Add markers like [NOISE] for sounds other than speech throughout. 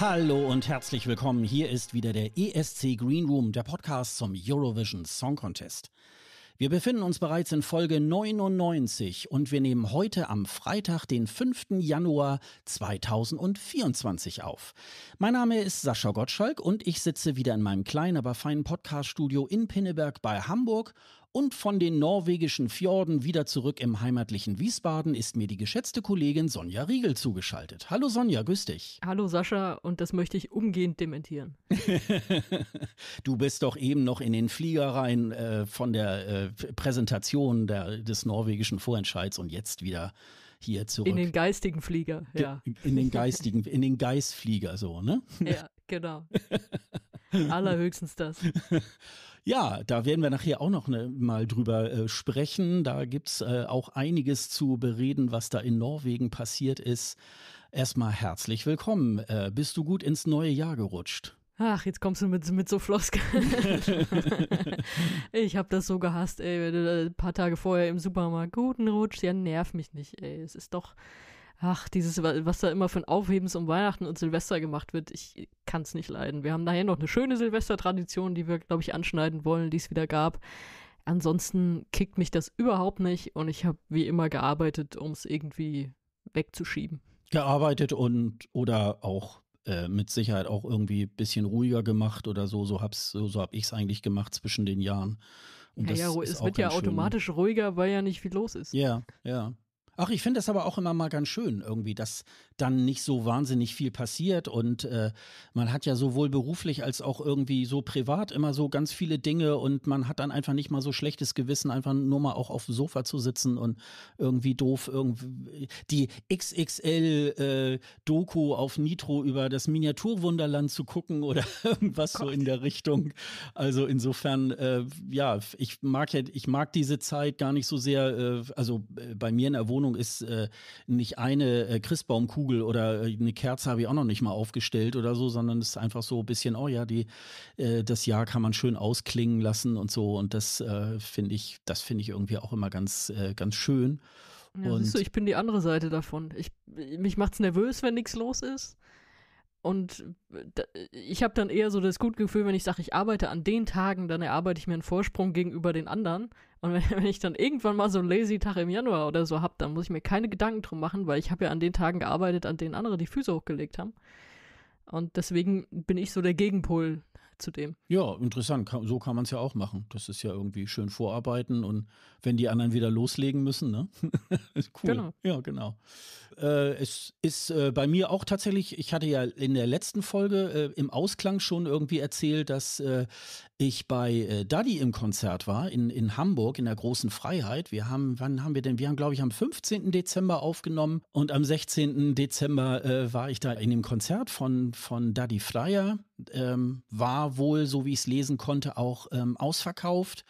Hallo und herzlich willkommen. Hier ist wieder der ESC Green Room, der Podcast zum Eurovision Song Contest. Wir befinden uns bereits in Folge 99 und wir nehmen heute am Freitag, den 5. Januar 2024 auf. Mein Name ist Sascha Gottschalk und ich sitze wieder in meinem kleinen, aber feinen Podcaststudio in Pinneberg bei Hamburg und von den norwegischen Fjorden wieder zurück im heimatlichen Wiesbaden ist mir die geschätzte Kollegin Sonja Riegel zugeschaltet. Hallo Sonja, grüß dich. Hallo Sascha, und das möchte ich umgehend dementieren. [LAUGHS] du bist doch eben noch in den Fliegereien äh, von der äh, Präsentation der, des norwegischen Vorentscheids und jetzt wieder hier zurück. In den geistigen Flieger, ja. In den [LAUGHS] geistigen, in den Geistflieger so, ne? Ja, genau. [LAUGHS] Allerhöchstens das. Ja, da werden wir nachher auch noch ne, mal drüber äh, sprechen. Da gibt's äh, auch einiges zu bereden, was da in Norwegen passiert ist. Erstmal herzlich willkommen. Äh, bist du gut ins neue Jahr gerutscht? Ach, jetzt kommst du mit, mit so Floskeln. [LAUGHS] ich habe das so gehasst, ey, wenn du ein paar Tage vorher im Supermarkt guten Rutsch, ja, nerv mich nicht, ey. Es ist doch, ach, dieses, was da immer für ein Aufhebens um Weihnachten und Silvester gemacht wird, ich kann es nicht leiden. Wir haben nachher noch eine schöne Silvestertradition, die wir, glaube ich, anschneiden wollen, die es wieder gab. Ansonsten kickt mich das überhaupt nicht und ich habe wie immer gearbeitet, um es irgendwie wegzuschieben. Gearbeitet und oder auch äh, mit Sicherheit auch irgendwie ein bisschen ruhiger gemacht oder so. So, hab's, so, so habe ich es eigentlich gemacht zwischen den Jahren. Und ja, ja es wird ja automatisch schön. ruhiger, weil ja nicht viel los ist. Ja, ja. Ach, ich finde das aber auch immer mal ganz schön irgendwie, dass dann nicht so wahnsinnig viel passiert und äh, man hat ja sowohl beruflich als auch irgendwie so privat immer so ganz viele Dinge und man hat dann einfach nicht mal so schlechtes Gewissen, einfach nur mal auch auf dem Sofa zu sitzen und irgendwie doof irgendwie die XXL äh, Doku auf Nitro über das Miniaturwunderland zu gucken oder [LAUGHS] irgendwas so in der Richtung. Also insofern äh, ja, ich mag ja ich mag diese Zeit gar nicht so sehr äh, also äh, bei mir in der Wohnung Ahnung, ist äh, nicht eine äh, Christbaumkugel oder äh, eine Kerze habe ich auch noch nicht mal aufgestellt oder so, sondern es ist einfach so ein bisschen, oh ja, die, äh, das Jahr kann man schön ausklingen lassen und so. Und das äh, finde ich, das finde ich irgendwie auch immer ganz, äh, ganz schön. Ja, und siehst du, ich bin die andere Seite davon. Ich, mich macht's nervös, wenn nichts los ist. Und äh, ich habe dann eher so das gute Gefühl, wenn ich sage, ich arbeite an den Tagen, dann erarbeite ich mir einen Vorsprung gegenüber den anderen, und wenn, [LAUGHS] wenn ich dann irgendwann mal so einen Lazy-Tag im Januar oder so habe, dann muss ich mir keine Gedanken drum machen, weil ich habe ja an den Tagen gearbeitet, an denen andere die Füße hochgelegt haben. Und deswegen bin ich so der Gegenpol zu dem. Ja, interessant. So kann man es ja auch machen. Das ist ja irgendwie schön vorarbeiten und wenn die anderen wieder loslegen müssen, ne? [LAUGHS] cool. Genau. Ja, genau äh, es ist äh, bei mir auch tatsächlich, ich hatte ja in der letzten Folge äh, im Ausklang schon irgendwie erzählt, dass äh, ich bei äh, Daddy im Konzert war in, in Hamburg in der großen Freiheit. Wir haben, wann haben wir denn? Wir haben, glaube ich, am 15. Dezember aufgenommen und am 16. Dezember äh, war ich da in dem Konzert von, von Daddy Freier. Ähm, war wohl, so wie ich es lesen konnte, auch ähm, ausverkauft.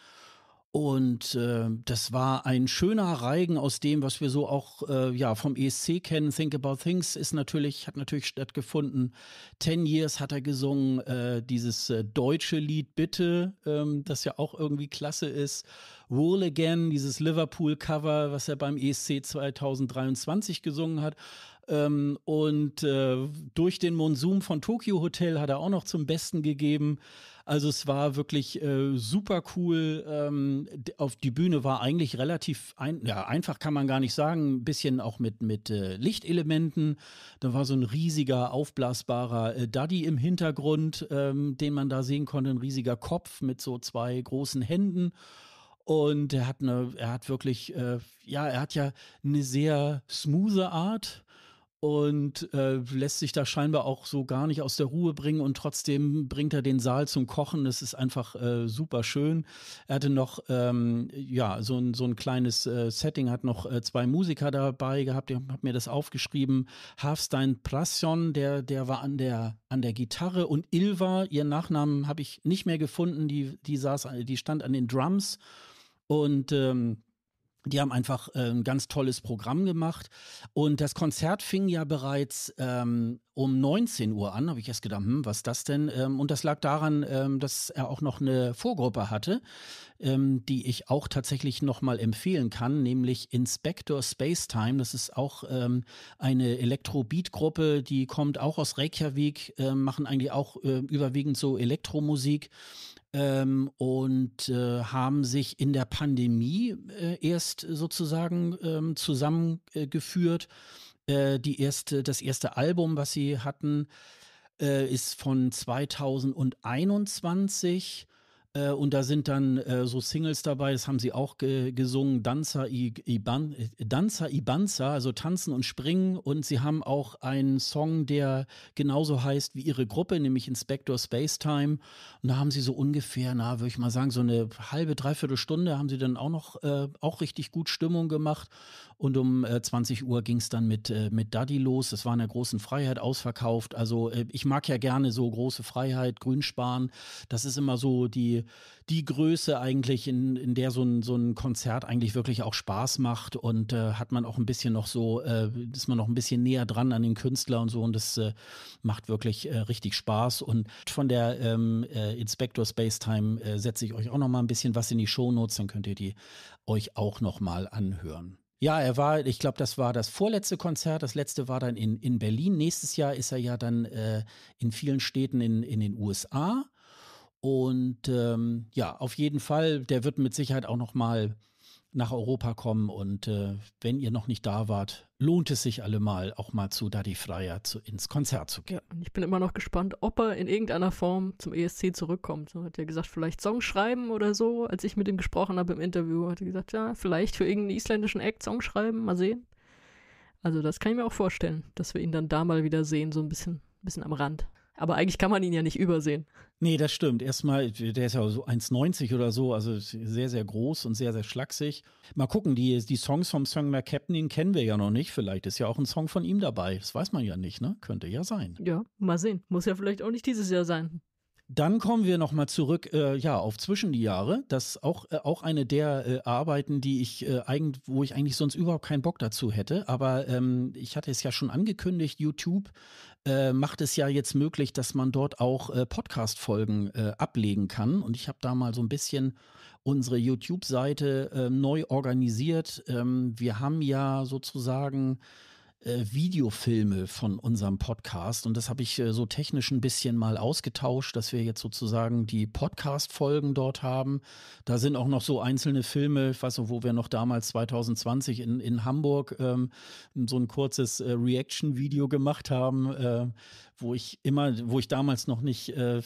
Und äh, das war ein schöner Reigen aus dem, was wir so auch äh, ja, vom ESC kennen. Think About Things ist natürlich, hat natürlich stattgefunden. Ten Years hat er gesungen, äh, dieses äh, deutsche Lied Bitte, ähm, das ja auch irgendwie klasse ist. Wool Again, dieses Liverpool-Cover, was er beim ESC 2023 gesungen hat. Ähm, und äh, durch den Monsum von Tokyo Hotel hat er auch noch zum Besten gegeben. Also es war wirklich äh, super cool. Ähm, auf die Bühne war eigentlich relativ ein, ja, einfach kann man gar nicht sagen, ein bisschen auch mit, mit äh, Lichtelementen. Da war so ein riesiger, aufblasbarer äh, Daddy im Hintergrund, ähm, den man da sehen konnte, ein riesiger Kopf mit so zwei großen Händen. Und er hat eine, er hat wirklich, äh, ja, er hat ja eine sehr smoothe Art und äh, lässt sich da scheinbar auch so gar nicht aus der Ruhe bringen und trotzdem bringt er den Saal zum Kochen. Das ist einfach äh, super schön. Er hatte noch ähm, ja so ein so ein kleines äh, Setting, hat noch äh, zwei Musiker dabei gehabt. Ich habe mir das aufgeschrieben. Hafstein Prassion, der der war an der an der Gitarre und Ilva, ihr Nachnamen habe ich nicht mehr gefunden. Die die saß, die stand an den Drums und ähm, die haben einfach äh, ein ganz tolles Programm gemacht. Und das Konzert fing ja bereits ähm, um 19 Uhr an, habe ich erst gedacht, hm, was ist das denn? Ähm, und das lag daran, ähm, dass er auch noch eine Vorgruppe hatte, ähm, die ich auch tatsächlich nochmal empfehlen kann, nämlich Inspector Space Time. Das ist auch eine elektro beat gruppe die kommt auch aus Reykjavik, machen eigentlich auch überwiegend so Elektromusik. Ähm, und äh, haben sich in der Pandemie äh, erst sozusagen ähm, zusammengeführt. Äh, äh, die erste, das erste Album, was sie hatten, äh, ist von 2021 äh, und da sind dann äh, so Singles dabei, das haben sie auch ge gesungen, Danza, I Iban also Tanzen und Springen. Und sie haben auch einen Song, der genauso heißt wie ihre Gruppe, nämlich Inspector Spacetime. Und da haben sie so ungefähr, na, würde ich mal sagen, so eine halbe, dreiviertel Stunde haben sie dann auch noch äh, auch richtig gut Stimmung gemacht. Und um 20 äh, Uhr ging es dann mit, äh, mit Daddy los. Das war in der großen Freiheit ausverkauft. Also äh, ich mag ja gerne so große Freiheit, Grünspan. Das ist immer so die die, Größe eigentlich, in, in der so ein, so ein Konzert eigentlich wirklich auch Spaß macht und äh, hat man auch ein bisschen noch so, äh, ist man noch ein bisschen näher dran an den Künstler und so und das äh, macht wirklich äh, richtig Spaß und von der ähm, äh, Inspector Spacetime äh, setze ich euch auch noch mal ein bisschen was in die Show Notes, dann könnt ihr die euch auch noch mal anhören. Ja, er war, ich glaube, das war das vorletzte Konzert. Das letzte war dann in, in Berlin. Nächstes Jahr ist er ja dann äh, in vielen Städten in, in den USA. Und ähm, ja, auf jeden Fall, der wird mit Sicherheit auch noch mal nach Europa kommen. Und äh, wenn ihr noch nicht da wart, lohnt es sich allemal, auch mal zu Daddy Freier zu, ins Konzert zu gehen. Ja, und ich bin immer noch gespannt, ob er in irgendeiner Form zum ESC zurückkommt. Er hat ja gesagt, vielleicht Song schreiben oder so. Als ich mit ihm gesprochen habe im Interview, hat er gesagt, ja, vielleicht für irgendeinen isländischen Act Song schreiben, mal sehen. Also das kann ich mir auch vorstellen, dass wir ihn dann da mal wieder sehen, so ein bisschen, bisschen am Rand. Aber eigentlich kann man ihn ja nicht übersehen. Nee, das stimmt. Erstmal, der ist ja so 1,90 oder so, also sehr, sehr groß und sehr, sehr schlaksig. Mal gucken, die, die Songs vom Song Songmer Captain kennen wir ja noch nicht. Vielleicht ist ja auch ein Song von ihm dabei. Das weiß man ja nicht, ne? Könnte ja sein. Ja, mal sehen. Muss ja vielleicht auch nicht dieses Jahr sein. Dann kommen wir nochmal zurück äh, ja, auf Zwischen die Jahre. Das ist auch, äh, auch eine der äh, Arbeiten, die ich äh, eigentlich, wo ich eigentlich sonst überhaupt keinen Bock dazu hätte. Aber ähm, ich hatte es ja schon angekündigt, YouTube äh, macht es ja jetzt möglich, dass man dort auch äh, Podcast-Folgen ablegen kann. Und ich habe da mal so ein bisschen unsere YouTube-Seite neu organisiert. Ähm, wir haben ja sozusagen äh, Videofilme von unserem Podcast und das habe ich äh, so technisch ein bisschen mal ausgetauscht, dass wir jetzt sozusagen die Podcast-Folgen dort haben. Da sind auch noch so einzelne Filme, ich weiß noch, wo wir noch damals 2020 in, in Hamburg ähm, so ein kurzes äh, Reaction-Video gemacht haben wo ich immer, wo ich damals noch nicht, äh,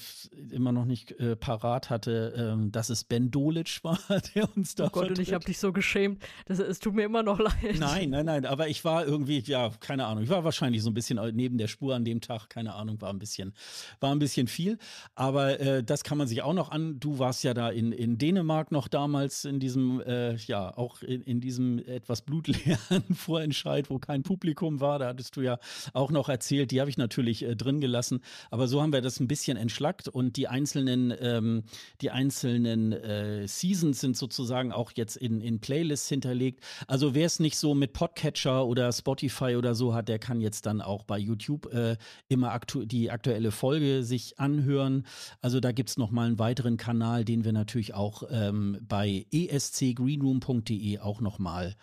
immer noch nicht äh, parat hatte, äh, dass es Ben Dolic war, [LAUGHS] der uns da. Oh Gott, vertritt. und ich habe dich so geschämt. Das, es tut mir immer noch leid. Nein, nein, nein. Aber ich war irgendwie, ja, keine Ahnung. Ich war wahrscheinlich so ein bisschen neben der Spur an dem Tag. Keine Ahnung, war ein bisschen, war ein bisschen viel. Aber äh, das kann man sich auch noch an. Du warst ja da in, in Dänemark noch damals in diesem, äh, ja, auch in, in diesem etwas blutleeren [LAUGHS] Vorentscheid, wo kein Publikum war. Da hattest du ja auch noch erzählt. Die habe ich natürlich äh, drin gelassen. Aber so haben wir das ein bisschen entschlackt und die einzelnen, ähm, die einzelnen äh, Seasons sind sozusagen auch jetzt in, in Playlists hinterlegt. Also wer es nicht so mit Podcatcher oder Spotify oder so hat, der kann jetzt dann auch bei YouTube äh, immer aktu die aktuelle Folge sich anhören. Also da gibt es nochmal einen weiteren Kanal, den wir natürlich auch ähm, bei escgreenroom.de auch nochmal mal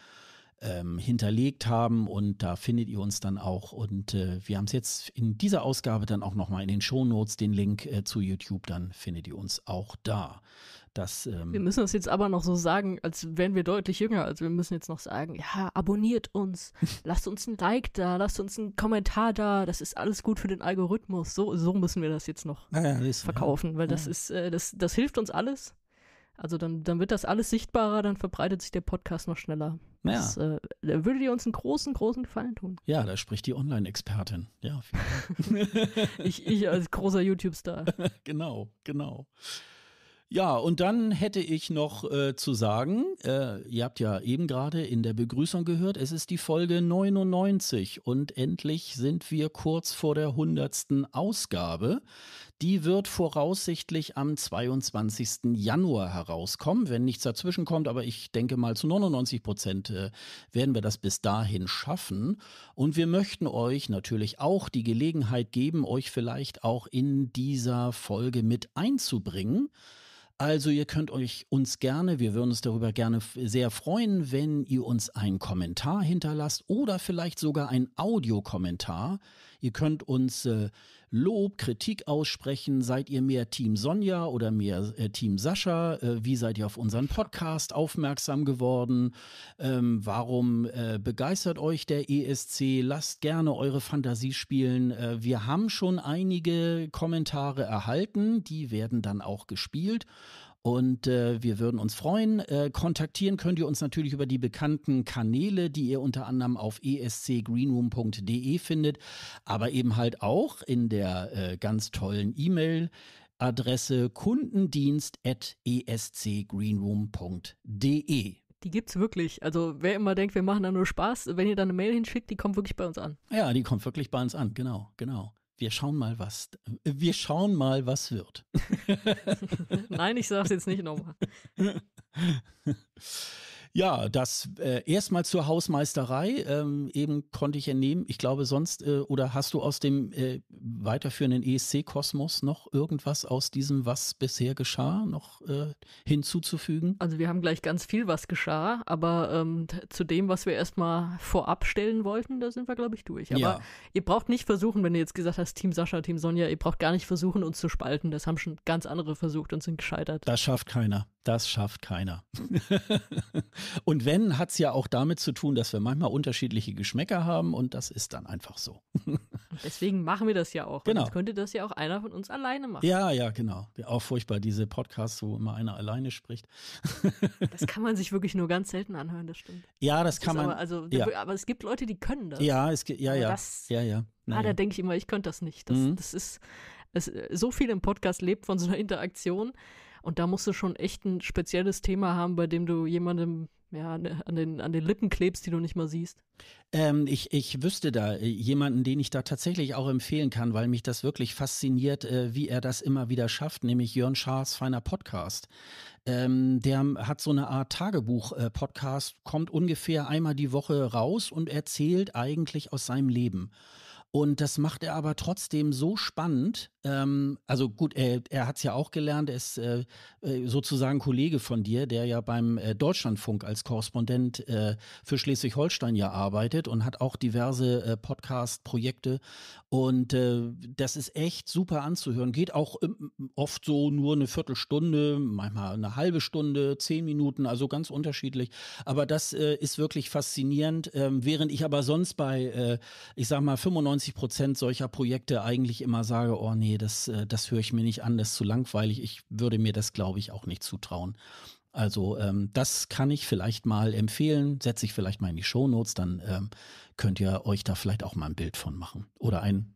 ähm, hinterlegt haben und da findet ihr uns dann auch und äh, wir haben es jetzt in dieser Ausgabe dann auch nochmal in den Shownotes, den Link äh, zu YouTube, dann findet ihr uns auch da. Das, ähm wir müssen das jetzt aber noch so sagen, als wären wir deutlich jünger. Also wir müssen jetzt noch sagen, ja, abonniert uns, [LAUGHS] lasst uns ein Like da, lasst uns einen Kommentar da, das ist alles gut für den Algorithmus. So, so müssen wir das jetzt noch ja, ja, verkaufen, weil ja. ist, äh, das, das hilft uns alles. Also dann, dann wird das alles sichtbarer, dann verbreitet sich der Podcast noch schneller. Ja. Das, äh, würde dir uns einen großen, großen Gefallen tun. Ja, da spricht die Online-Expertin. Ja. [LAUGHS] ich, ich als großer YouTube-Star. [LAUGHS] genau, genau. Ja, und dann hätte ich noch äh, zu sagen, äh, ihr habt ja eben gerade in der Begrüßung gehört, es ist die Folge 99 und endlich sind wir kurz vor der 100. Ausgabe. Die wird voraussichtlich am 22. Januar herauskommen, wenn nichts dazwischen kommt, aber ich denke mal zu 99 Prozent äh, werden wir das bis dahin schaffen. Und wir möchten euch natürlich auch die Gelegenheit geben, euch vielleicht auch in dieser Folge mit einzubringen. Also ihr könnt euch uns gerne, wir würden uns darüber gerne sehr freuen, wenn ihr uns einen Kommentar hinterlasst oder vielleicht sogar einen Audiokommentar. Ihr könnt uns äh, Lob, Kritik aussprechen. Seid ihr mehr Team Sonja oder mehr äh, Team Sascha? Äh, wie seid ihr auf unseren Podcast aufmerksam geworden? Ähm, warum äh, begeistert euch der ESC? Lasst gerne eure Fantasie spielen. Äh, wir haben schon einige Kommentare erhalten. Die werden dann auch gespielt. Und äh, wir würden uns freuen. Äh, kontaktieren könnt ihr uns natürlich über die bekannten Kanäle, die ihr unter anderem auf escgreenroom.de findet, aber eben halt auch in der äh, ganz tollen E-Mail. Adresse kundendienst.escgreenroom.de. Die gibt's wirklich. Also wer immer denkt, wir machen da nur Spaß, wenn ihr da eine Mail hinschickt, die kommt wirklich bei uns an. Ja, die kommt wirklich bei uns an, genau, genau wir schauen mal, was, wir schauen mal, was wird. [LAUGHS] Nein, ich sage es jetzt nicht nochmal. [LAUGHS] Ja, das äh, erstmal zur Hausmeisterei. Ähm, eben konnte ich entnehmen. Ich glaube, sonst, äh, oder hast du aus dem äh, weiterführenden ESC-Kosmos noch irgendwas aus diesem, was bisher geschah, noch äh, hinzuzufügen? Also wir haben gleich ganz viel, was geschah, aber ähm, zu dem, was wir erstmal vorab stellen wollten, da sind wir, glaube ich, durch. Aber ja. ihr braucht nicht versuchen, wenn ihr jetzt gesagt hast, Team Sascha, Team Sonja, ihr braucht gar nicht versuchen, uns zu spalten. Das haben schon ganz andere versucht und sind gescheitert. Das schafft keiner. Das schafft keiner. [LAUGHS] und wenn, hat es ja auch damit zu tun, dass wir manchmal unterschiedliche Geschmäcker haben und das ist dann einfach so. [LAUGHS] Deswegen machen wir das ja auch. Genau. Sonst könnte das ja auch einer von uns alleine machen. Ja, ja, genau. Auch furchtbar, diese Podcasts, wo immer einer alleine spricht. [LAUGHS] das kann man sich wirklich nur ganz selten anhören, das stimmt. Ja, das, das kann man. Aber, also, ja. aber es gibt Leute, die können das. Ja, es gibt, ja, ja. Das, ja, ja. Naja. Ah, da denke ich immer, ich könnte das nicht. Das, mhm. das ist, es, so viel im Podcast lebt von so einer Interaktion. Und da musst du schon echt ein spezielles Thema haben, bei dem du jemandem ja, an, den, an den Lippen klebst, die du nicht mal siehst? Ähm, ich, ich wüsste da äh, jemanden, den ich da tatsächlich auch empfehlen kann, weil mich das wirklich fasziniert, äh, wie er das immer wieder schafft, nämlich Jörn Schaas feiner Podcast. Ähm, der hat so eine Art Tagebuch-Podcast, äh, kommt ungefähr einmal die Woche raus und erzählt eigentlich aus seinem Leben. Und das macht er aber trotzdem so spannend. Ähm, also gut, er, er hat es ja auch gelernt, er ist äh, äh, sozusagen Kollege von dir, der ja beim äh, Deutschlandfunk als Korrespondent äh, für Schleswig-Holstein ja arbeitet und hat auch diverse äh, Podcast-Projekte. Und äh, das ist echt super anzuhören. Geht auch ähm, oft so nur eine Viertelstunde, manchmal eine halbe Stunde, zehn Minuten, also ganz unterschiedlich. Aber das äh, ist wirklich faszinierend. Ähm, während ich aber sonst bei, ich sag mal, 95 90 Prozent solcher Projekte eigentlich immer sage, oh nee, das, äh, das höre ich mir nicht an, das ist zu langweilig. Ich würde mir das, glaube ich, auch nicht zutrauen. Also ähm, das kann ich vielleicht mal empfehlen. Setze ich vielleicht mal in die Shownotes, dann ähm, könnt ihr euch da vielleicht auch mal ein Bild von machen. Oder ein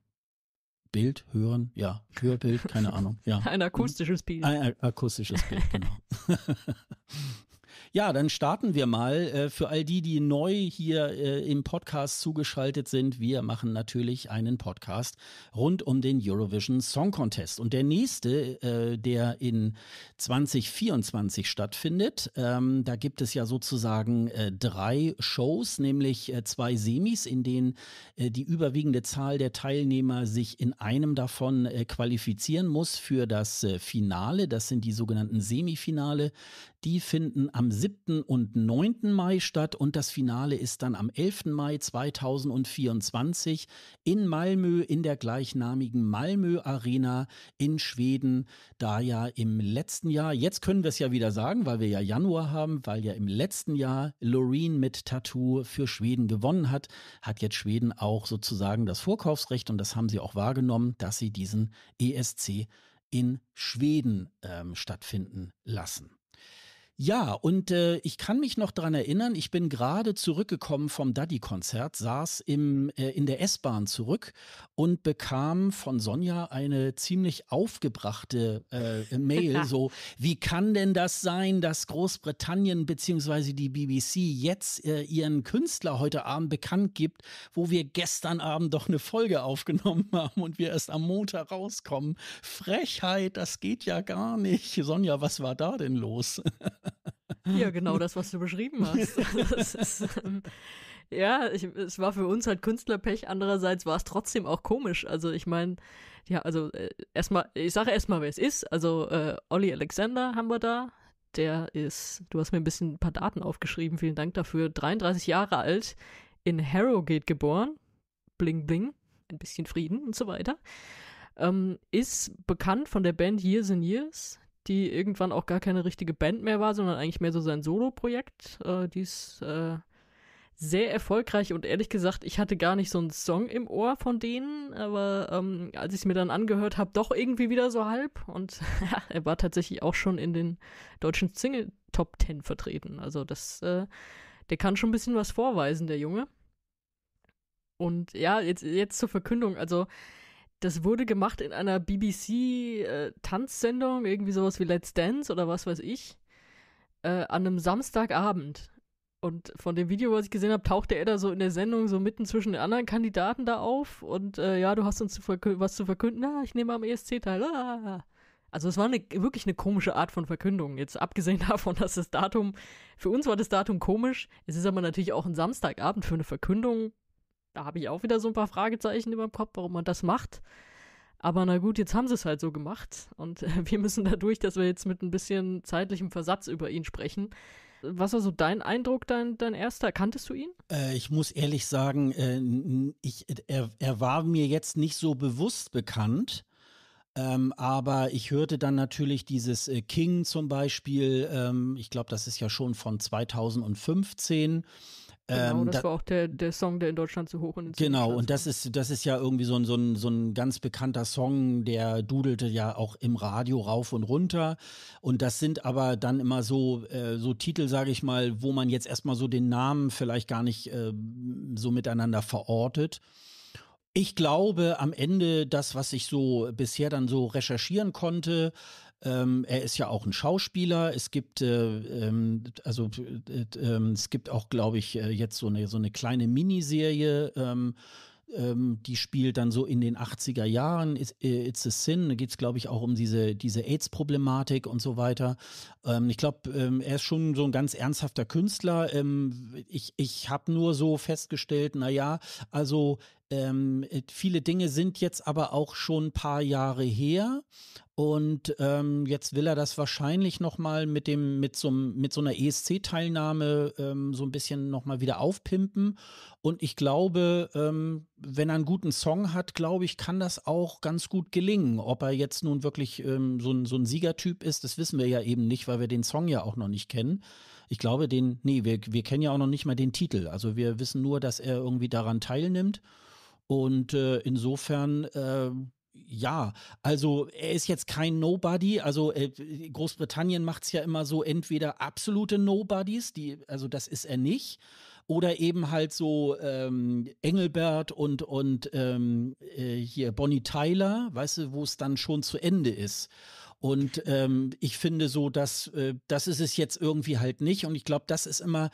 Bild hören, ja, Hörbild, keine Ahnung. Ja. [LAUGHS] Ein akustisches Bild. Ein akustisches Bild, genau. [LAUGHS] Ja, dann starten wir mal. Äh, für all die, die neu hier äh, im Podcast zugeschaltet sind, wir machen natürlich einen Podcast rund um den Eurovision Song Contest. Und der nächste, äh, der in 2024 stattfindet, ähm, da gibt es ja sozusagen drei Shows, nämlich zwei Semis, in denen die überwiegende Zahl der Teilnehmer sich in einem davon qualifizieren muss für das Finale. Das sind die sogenannten Semifinale, die finden am 7. und 9. Mai statt und das Finale ist dann am 11. Mai 2024 in Malmö in der gleichnamigen Malmö Arena in Schweden. Da ja im letzten Jahr, jetzt können wir es ja wieder sagen, weil wir ja Januar haben, weil ja im letzten Jahr Loreen mit Tattoo für Schweden gewonnen hat, hat jetzt Schweden auch sozusagen das Vorkaufsrecht und das haben sie auch wahrgenommen, dass sie diesen ESC in Schweden ähm, stattfinden lassen. Ja, und äh, ich kann mich noch daran erinnern, ich bin gerade zurückgekommen vom Daddy-Konzert, saß im, äh, in der S-Bahn zurück und bekam von Sonja eine ziemlich aufgebrachte äh, [LAUGHS] Mail, so, wie kann denn das sein, dass Großbritannien bzw. die BBC jetzt äh, ihren Künstler heute Abend bekannt gibt, wo wir gestern Abend doch eine Folge aufgenommen [LAUGHS] haben und wir erst am Montag rauskommen. Frechheit, das geht ja gar nicht. Sonja, was war da denn los? [LAUGHS] Ja, [LAUGHS] genau das, was du beschrieben hast. [LAUGHS] Ist, ähm, ja, ich, es war für uns halt Künstlerpech, andererseits war es trotzdem auch komisch. Also ich meine, ja, also äh, erstmal, ich sage erstmal, wer es ist. Also äh, Olli Alexander haben wir da. Der ist, du hast mir ein bisschen ein paar Daten aufgeschrieben, vielen Dank dafür. 33 Jahre alt, in Harrogate geboren. Bling, bling, ein bisschen Frieden und so weiter. Ähm, ist bekannt von der Band Years and Years, die irgendwann auch gar keine richtige Band mehr war, sondern eigentlich mehr so sein Solo-Projekt. Äh, die ist äh, sehr erfolgreich und ehrlich gesagt, ich hatte gar nicht so einen Song im Ohr von denen, aber ähm, als ich es mir dann angehört habe, doch irgendwie wieder so halb. Und [LAUGHS] er war tatsächlich auch schon in den deutschen Single Top Ten vertreten. Also das, äh, der kann schon ein bisschen was vorweisen, der Junge. Und ja, jetzt, jetzt zur Verkündung. Also das wurde gemacht in einer BBC-Tanzsendung, äh, irgendwie sowas wie Let's Dance oder was weiß ich, äh, an einem Samstagabend. Und von dem Video, was ich gesehen habe, tauchte er da so in der Sendung so mitten zwischen den anderen Kandidaten da auf und äh, ja, du hast uns zu was zu verkünden. Na, ah, ich nehme am ESC teil. Ah, ah, ah. Also es war eine, wirklich eine komische Art von Verkündung. Jetzt abgesehen [LAUGHS] davon, dass das Datum, für uns war das Datum komisch. Es ist aber natürlich auch ein Samstagabend für eine Verkündung da habe ich auch wieder so ein paar Fragezeichen über dem Kopf, warum man das macht. Aber na gut, jetzt haben sie es halt so gemacht. Und äh, wir müssen dadurch, dass wir jetzt mit ein bisschen zeitlichem Versatz über ihn sprechen. Was war so dein Eindruck, dein, dein erster? Kanntest du ihn? Äh, ich muss ehrlich sagen, äh, ich, er, er war mir jetzt nicht so bewusst bekannt. Ähm, aber ich hörte dann natürlich dieses äh, King zum Beispiel, ähm, ich glaube, das ist ja schon von 2015. Genau, ähm, das da, war auch der, der Song, der in Deutschland zu hoch und Genau, und das ist, das ist ja irgendwie so ein, so, ein, so ein ganz bekannter Song, der dudelte ja auch im Radio rauf und runter. Und das sind aber dann immer so, äh, so Titel, sage ich mal, wo man jetzt erstmal so den Namen vielleicht gar nicht äh, so miteinander verortet. Ich glaube, am Ende das, was ich so bisher dann so recherchieren konnte, ähm, er ist ja auch ein Schauspieler. Es gibt äh, ähm, also äh, ähm, es gibt auch, glaube ich, äh, jetzt so eine so eine kleine Miniserie. Ähm, ähm die spielt dann so in den 80er Jahren, äh, It's a Sin, da geht es, glaube ich, auch um diese, diese AIDS-Problematik und so weiter. Ähm, ich glaube, er ist schon so ein ganz ernsthafter Künstler. ich ich habe nur so festgestellt, naja, also ähm, äh, viele Dinge sind jetzt aber auch schon ein paar Jahre her und ähm, jetzt will er das wahrscheinlich nochmal mit dem, mit so, mit so einer ESC-Teilnahme ähm, so ein bisschen nochmal wieder aufpimpen. Und ich glaube, ähm, wenn er einen guten Song hat, glaube ich, kann das auch ganz gut gelingen. Ob er jetzt nun wirklich ähm, so, ein, so ein Siegertyp ist, das wissen wir ja eben nicht, weil wir den Song ja auch noch nicht kennen. Ich glaube, den, nee, wir, wir kennen ja auch noch nicht mal den Titel. Also wir wissen nur, dass er irgendwie daran teilnimmt. Und äh, insofern äh, ja, also er ist jetzt kein Nobody. Also äh, Großbritannien macht es ja immer so, entweder absolute Nobodies, die, also das ist er nicht, oder eben halt so ähm, Engelbert und, und ähm, äh, hier Bonnie Tyler, weißt du, wo es dann schon zu Ende ist. Und ähm, ich finde so, dass äh, das ist es jetzt irgendwie halt nicht. Und ich glaube, das ist immer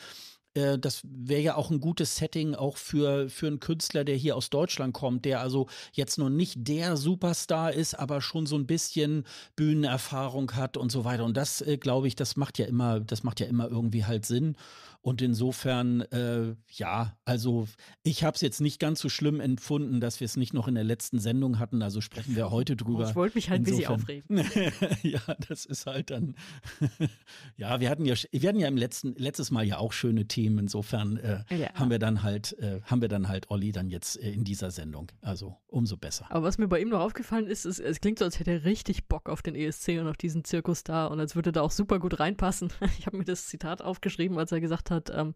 äh, das wäre ja auch ein gutes Setting auch für, für einen Künstler, der hier aus Deutschland kommt, der also jetzt noch nicht der Superstar ist, aber schon so ein bisschen Bühnenerfahrung hat und so weiter. Und das, äh, glaube ich, das macht ja immer, das macht ja immer irgendwie halt Sinn. Und insofern, äh, ja, also ich habe es jetzt nicht ganz so schlimm empfunden, dass wir es nicht noch in der letzten Sendung hatten. Also sprechen wir heute oh, drüber. Ich wollte mich halt insofern, ein bisschen aufregen. [LAUGHS] ja, das ist halt dann. [LAUGHS] ja, wir hatten ja, wir hatten ja im letzten letztes Mal ja auch schöne Themen. Insofern äh, ja. haben wir dann halt äh, haben wir dann halt Olli dann jetzt äh, in dieser Sendung. Also umso besser. Aber was mir bei ihm noch aufgefallen ist, ist, es klingt so, als hätte er richtig Bock auf den ESC und auf diesen Zirkus da und als würde da auch super gut reinpassen. [LAUGHS] Ich habe mir das Zitat aufgeschrieben, als er gesagt hat hat, ähm,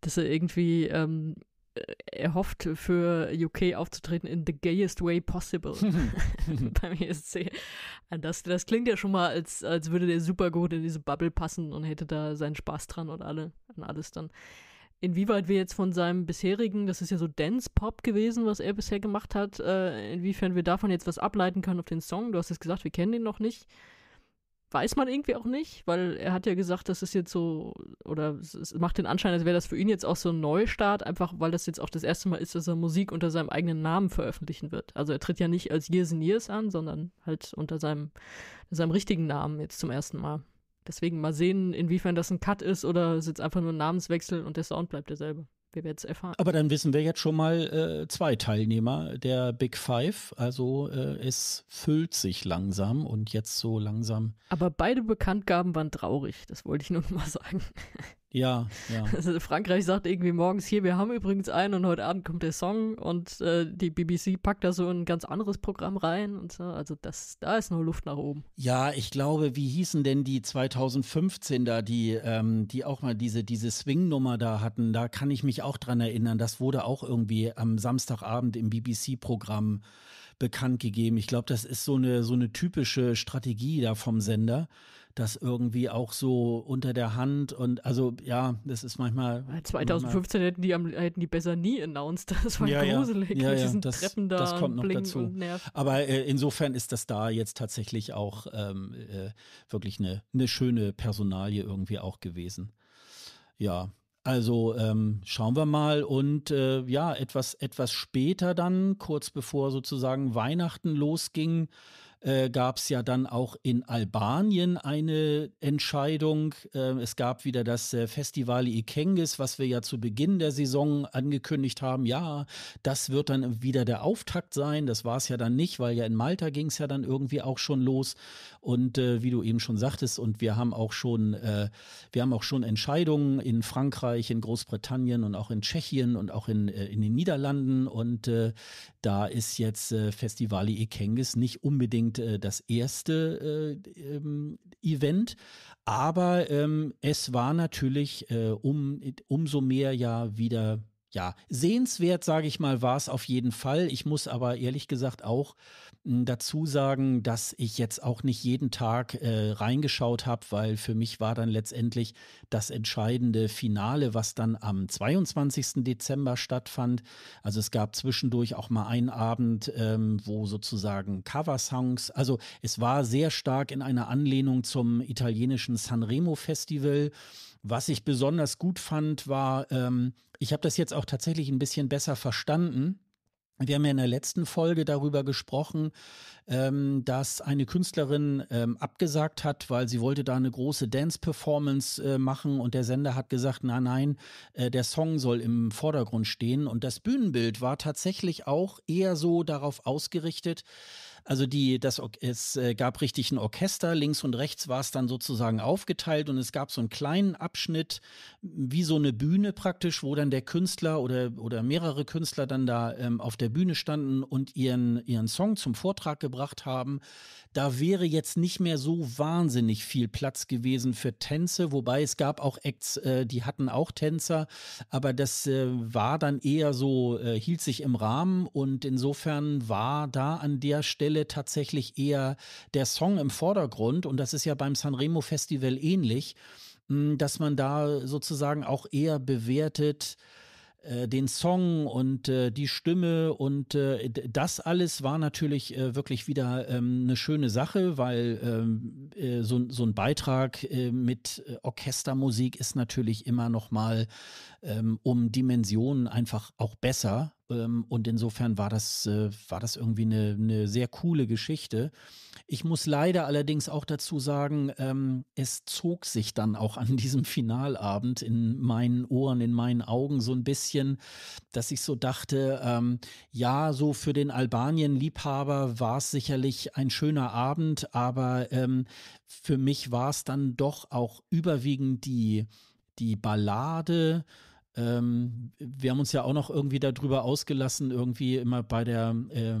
dass er irgendwie ähm, äh, erhofft, für UK aufzutreten in the gayest way possible beim ESC. Das, das klingt ja schon mal, als, als würde der super gut in diese Bubble passen und hätte da seinen Spaß dran und alle, an alles dann. Inwieweit wir jetzt von seinem bisherigen, das ist ja so Dance-Pop gewesen, was er bisher gemacht hat, äh, inwiefern wir davon jetzt was ableiten können auf den Song. Du hast es gesagt, wir kennen ihn noch nicht weiß man irgendwie auch nicht, weil er hat ja gesagt, das ist jetzt so, oder es macht den Anschein, als wäre das für ihn jetzt auch so ein Neustart, einfach weil das jetzt auch das erste Mal ist, dass er Musik unter seinem eigenen Namen veröffentlichen wird. Also er tritt ja nicht als Years and Years an, sondern halt unter seinem, seinem richtigen Namen jetzt zum ersten Mal. Deswegen mal sehen, inwiefern das ein Cut ist oder ist jetzt einfach nur ein Namenswechsel und der Sound bleibt derselbe wir werden es erfahren. Aber dann wissen wir jetzt schon mal äh, zwei Teilnehmer der Big Five. Also äh, es füllt sich langsam und jetzt so langsam. Aber beide Bekanntgaben waren traurig, das wollte ich nur mal [LAUGHS] sagen. Ja, ja. [LAUGHS] Also Frankreich sagt irgendwie morgens hier, wir haben übrigens einen und heute Abend kommt der Song und äh, die BBC packt da so ein ganz anderes Programm rein und so. Also das, da ist nur Luft nach oben. Ja, ich glaube, wie hießen denn die 2015 da, die, ähm, die auch mal diese, diese Swing-Nummer da hatten? Da kann ich mich auch dran erinnern. Das wurde auch irgendwie am Samstagabend im BBC-Programm bekannt gegeben. Ich glaube, das ist so eine, so eine typische Strategie da vom Sender, das irgendwie auch so unter der Hand und also ja, das ist manchmal. 2015 manchmal, hätten die am, hätten die besser nie announced. [LAUGHS] Das war ja, gruselig ja, ja, ja, das, Treppen da. Das kommt noch Bling dazu. Aber äh, insofern ist das da jetzt tatsächlich auch ähm, äh, wirklich eine, eine schöne Personalie irgendwie auch gewesen. Ja. Also ähm, schauen wir mal und äh, ja, etwas, etwas später dann, kurz bevor sozusagen Weihnachten losging, äh, gab es ja dann auch in Albanien eine Entscheidung. Äh, es gab wieder das äh, Festival Ikengis, was wir ja zu Beginn der Saison angekündigt haben. Ja, das wird dann wieder der Auftakt sein. Das war es ja dann nicht, weil ja in Malta ging es ja dann irgendwie auch schon los. Und äh, wie du eben schon sagtest, und wir haben auch schon, äh, wir haben auch schon Entscheidungen in Frankreich, in Großbritannien und auch in Tschechien und auch in, äh, in den Niederlanden. Und äh, da ist jetzt äh, Festivali Ekengis nicht unbedingt äh, das erste äh, ähm, Event, aber ähm, es war natürlich äh, um, umso mehr ja wieder ja, sehenswert, sage ich mal, war es auf jeden Fall. Ich muss aber ehrlich gesagt auch hm, dazu sagen, dass ich jetzt auch nicht jeden Tag äh, reingeschaut habe, weil für mich war dann letztendlich das entscheidende Finale, was dann am 22. Dezember stattfand. Also es gab zwischendurch auch mal einen Abend, ähm, wo sozusagen Coversongs, also es war sehr stark in einer Anlehnung zum italienischen Sanremo Festival. Was ich besonders gut fand, war, ähm, ich habe das jetzt auch tatsächlich ein bisschen besser verstanden. Wir haben ja in der letzten Folge darüber gesprochen, ähm, dass eine Künstlerin ähm, abgesagt hat, weil sie wollte da eine große Dance-Performance äh, machen und der Sender hat gesagt, na nein, äh, der Song soll im Vordergrund stehen. Und das Bühnenbild war tatsächlich auch eher so darauf ausgerichtet, also die, das, es äh, gab richtig ein Orchester, links und rechts war es dann sozusagen aufgeteilt und es gab so einen kleinen Abschnitt, wie so eine Bühne praktisch, wo dann der Künstler oder, oder mehrere Künstler dann da ähm, auf der Bühne standen und ihren, ihren Song zum Vortrag gebracht haben. Da wäre jetzt nicht mehr so wahnsinnig viel Platz gewesen für Tänze, wobei es gab auch Acts, äh, die hatten auch Tänzer, aber das äh, war dann eher so, äh, hielt sich im Rahmen und insofern war da an der Stelle Stelle tatsächlich eher der Song im Vordergrund und das ist ja beim Sanremo Festival ähnlich, hm, dass man da sozusagen auch eher bewertet, äh, den Song und äh, die Stimme und äh, das alles war natürlich äh, wirklich wieder ähm, eine schöne Sache, weil ähm, äh, so, so, ein Beitrag äh, mit Orchestermusik ist natürlich immer noch mal ähm, um Dimensionen einfach auch besser. Ähm, und insofern war das, äh, war das irgendwie eine, eine sehr coole Geschichte. Ich muss leider allerdings auch dazu sagen, ähm, es zog sich dann auch an diesem Finalabend in meinen Ohren, in meinen Augen so ein bisschen, dass ich so dachte, ähm, ja, so für den Albanien-Liebhaber war es sicherlich ein schöner Abend, aber ähm, für mich war es dann doch auch überwiegend die die Ballade ähm, wir haben uns ja auch noch irgendwie darüber ausgelassen, irgendwie immer bei der, äh,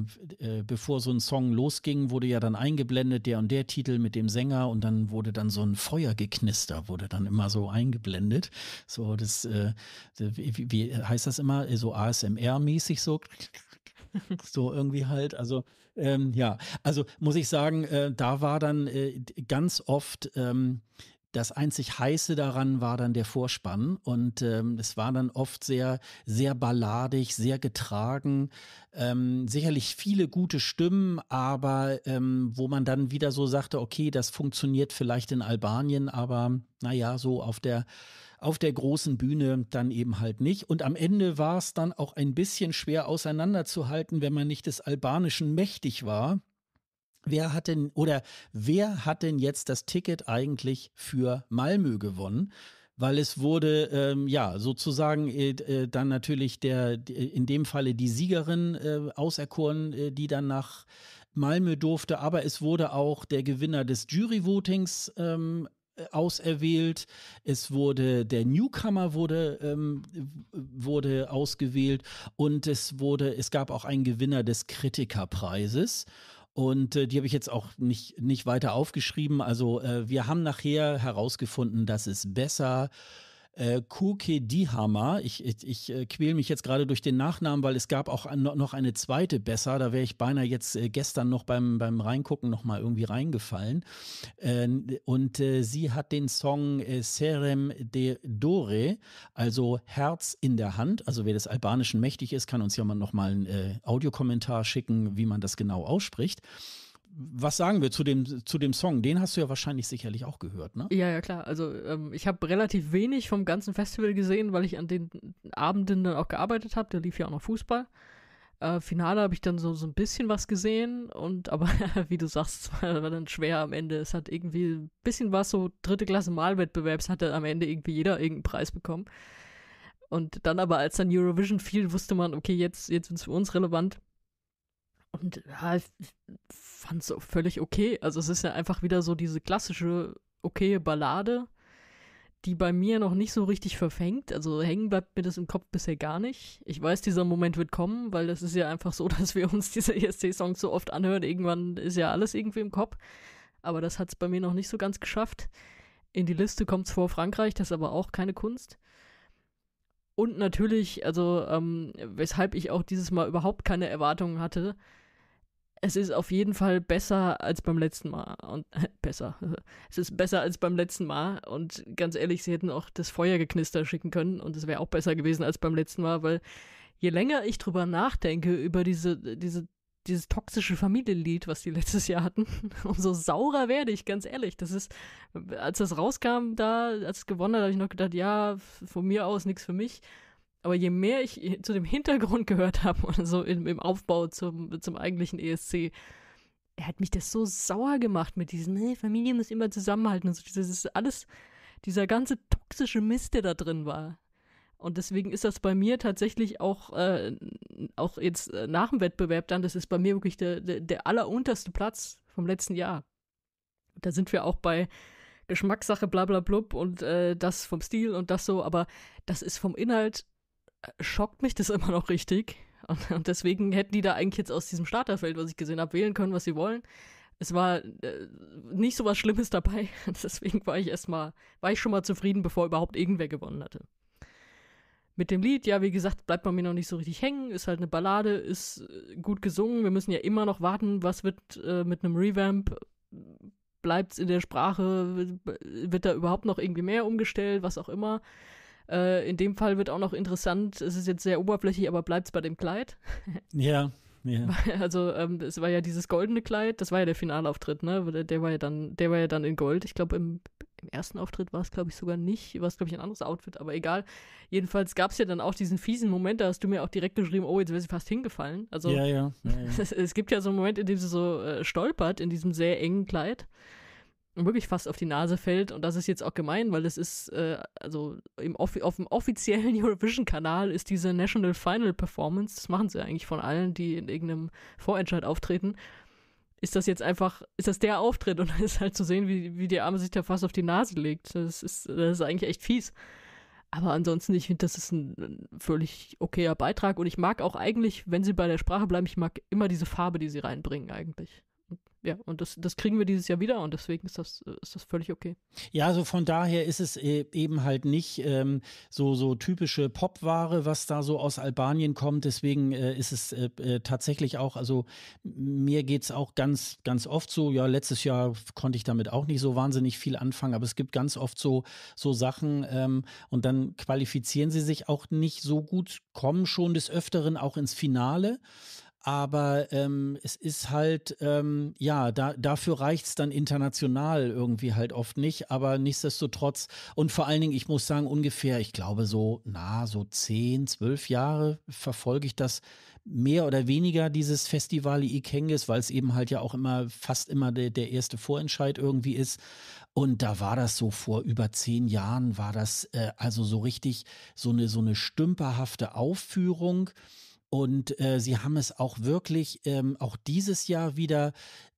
äh, bevor so ein Song losging, wurde ja dann eingeblendet, der und der Titel mit dem Sänger und dann wurde dann so ein Feuergeknister, wurde dann immer so eingeblendet. So, das, äh, wie, wie heißt das immer? So ASMR-mäßig so. so irgendwie halt. Also ähm, ja, also muss ich sagen, äh, da war dann äh, ganz oft ähm, das einzig Heiße daran war dann der Vorspann und ähm, es war dann oft sehr, sehr balladig, sehr getragen. Ähm, sicherlich viele gute Stimmen, aber ähm, wo man dann wieder so sagte, okay, das funktioniert vielleicht in Albanien, aber naja, so auf der auf der großen Bühne dann eben halt nicht. Und am Ende war es dann auch ein bisschen schwer auseinanderzuhalten, wenn man nicht des Albanischen mächtig war. Wer hat denn oder wer hat denn jetzt das Ticket eigentlich für Malmö gewonnen? Weil es wurde ähm, ja sozusagen äh, äh dann natürlich der in dem Falle die Siegerin äh, auserkoren, äh, die dann nach Malmö durfte, aber es wurde auch der Gewinner des Jury-Votings ähm, äh, auserwählt. Es wurde der Newcomer wurde ähm, wurde ausgewählt und es wurde es gab auch einen Gewinner des Kritikerpreises und äh, die habe ich jetzt auch nicht, nicht weiter aufgeschrieben. Also äh, wir haben nachher herausgefunden, dass es besser äh, Kuke Dihama. Ich, ich, ich äh, quäle mich jetzt gerade durch den Nachnamen, weil es gab auch an, noch eine zweite besser. Da wäre ich beinahe jetzt äh, gestern noch beim, beim Reingucken nochmal irgendwie reingefallen. Ähm, äh, und sie hat den Song äh, Serem de Dore, also Herz in der Hand. Also wer des Albanischen mächtig ist, kann uns ja mal nochmal äh, einen Audiokommentar schicken, wie man das genau ausspricht was sagen wir zu dem, zu dem Song? Den hast du ja wahrscheinlich sicherlich auch gehört, ne? Ja, ja, klar. Also ähm, ich habe relativ wenig vom ganzen Festival gesehen, weil ich an den Abenden dann auch gearbeitet habe. Da lief ja auch noch Fußball. Äh, Finale habe ich dann so, so ein bisschen was gesehen und [LAUGHS] aber wie du sagst, es war, war dann schwer am Ende. Es hat irgendwie ein bisschen was so dritte Klasse Malwettbewerbs hat dann am Ende irgendwie jeder irgendeinen Preis bekommen. Und dann aber als dann Eurovision fiel, wusste man, okay, jetzt jetzt es für uns relevant. Und ja, ich fand es völlig okay. Also es ist ja einfach wieder so diese klassische okaye Ballade, die bei mir noch nicht so richtig verfängt. Also hängen bleibt mir das im Kopf bisher gar nicht. Ich weiß, dieser Moment wird kommen, weil das ist ja einfach so, [LAUGHS] dass wir uns diese ESC-Songs so oft anhören. Irgendwann ist ja alles irgendwie im Kopf. Aber das hat es bei mir noch nicht so ganz geschafft. In die Liste kommt es vor Frankreich, das ist aber auch keine Kunst. Und natürlich, also ähm, weshalb ich auch dieses Mal überhaupt keine Erwartungen hatte, es ist auf jeden Fall besser als beim letzten Mal. Und äh, [LAUGHS] besser. [LAUGHS] Es ist besser als beim letzten Mal. Und ganz ehrlich, sie hätten auch das Feuergeknister schicken können und es wäre auch besser gewesen als beim letzten Mal, weil je länger ich drüber nachdenke, über diese, diese, dieses toxische Familienlied, was die letztes Jahr hatten, [LAUGHS] umso saurer werde ich, ganz ehrlich. Das ist, als das rauskam da, als es gewonnen hat, habe ich noch gedacht, ja, von mir aus nichts für mich. Aber je mehr ich zu dem Hintergrund [LAUGHS] gehört habe und so im, im Aufbau zum, zum eigentlichen ESC, er hat mich das so sauer gemacht mit diesem, hey, Familie muss immer zusammenhalten und so. Das ist alles, dieser ganze toxische Mist, der da drin war. Und deswegen ist das bei mir tatsächlich auch, äh, auch jetzt äh, nach dem Wettbewerb dann, das ist bei mir wirklich der, der, der allerunterste Platz vom letzten Jahr. Da sind wir auch bei Geschmackssache, bla bla blub und äh, das vom Stil und das so, aber das ist vom Inhalt schockt mich das immer noch richtig. Und, und deswegen hätten die da eigentlich jetzt aus diesem Starterfeld, was ich gesehen habe, wählen können, was sie wollen. Es war äh, nicht so was Schlimmes dabei. [LAUGHS] Deswegen war ich erstmal, war ich schon mal zufrieden, bevor überhaupt irgendwer gewonnen hatte. Mit dem Lied, ja, wie gesagt, bleibt man mir noch nicht so richtig hängen. Ist halt eine Ballade, ist äh, gut gesungen. Wir müssen ja immer noch warten, was wird äh, mit einem Revamp Bleibt es in der Sprache, wird da überhaupt noch irgendwie mehr umgestellt, was auch immer. Äh, in dem Fall wird auch noch interessant, es ist jetzt sehr oberflächlich, aber bleibt es bei dem Kleid. [LAUGHS] ja. Yeah. Also ähm, es war ja dieses goldene Kleid, das war ja der Finalauftritt, ne? Der, der war ja dann, der war ja dann in Gold. Ich glaube im, im ersten Auftritt war es, glaube ich, sogar nicht. War es, glaube ich, ein anderes Outfit, aber egal. Jedenfalls gab es ja dann auch diesen fiesen Moment, da hast du mir auch direkt geschrieben, oh, jetzt wäre sie fast hingefallen. Also ja, ja. Ja, [LAUGHS] es, es, gibt ja so einen Moment, in dem sie so äh, stolpert in diesem sehr engen Kleid wirklich fast auf die Nase fällt. Und das ist jetzt auch gemein, weil es ist, äh, also im auf dem offiziellen [LAUGHS] Eurovision-Kanal ist diese National Final Performance, das machen sie eigentlich von allen, die in irgendeinem Vorentscheid auftreten. Ist das jetzt einfach, ist das der Auftritt und dann ist halt zu sehen, wie, wie der Arme sich da fast auf die Nase legt. Das ist, das ist eigentlich echt fies. Aber ansonsten, ich finde, das ist ein völlig okayer Beitrag und ich mag auch eigentlich, wenn sie bei der Sprache bleiben, ich mag immer diese Farbe, die sie reinbringen eigentlich ja, und das, das kriegen wir dieses Jahr wieder und deswegen ist das, äh, ist das völlig okay. Ja, also von daher ist es e-, eben halt nicht ähm, so, so typische Popware, was da so aus Albanien kommt. Deswegen äh, ist es äh, äh tatsächlich auch, also mir geht es auch ganz, ganz oft so, ja, letztes Jahr konnte ich damit auch nicht so wahnsinnig viel anfangen, aber es gibt ganz oft so, so Sachen ähm, und dann qualifizieren sie sich auch nicht so gut, kommen schon des Öfteren auch ins Finale. Aber ähm, es ist halt, ähm, ja, da, dafür es dann international irgendwie halt oft nicht. Aber nichtsdestotrotz, und vor allen Dingen, ich muss sagen, ungefähr, ich glaube so, na, so zehn, zwölf Jahre verfolge ich das mehr oder weniger, dieses Festival Ikenges, weil es eben halt ja auch immer, fast immer der, der erste Vorentscheid irgendwie ist. Und da war das so vor über zehn Jahren, war das äh, also so richtig so eine, so eine stümperhafte Aufführung. Und äh, sie haben es auch wirklich ähm, auch dieses Jahr wieder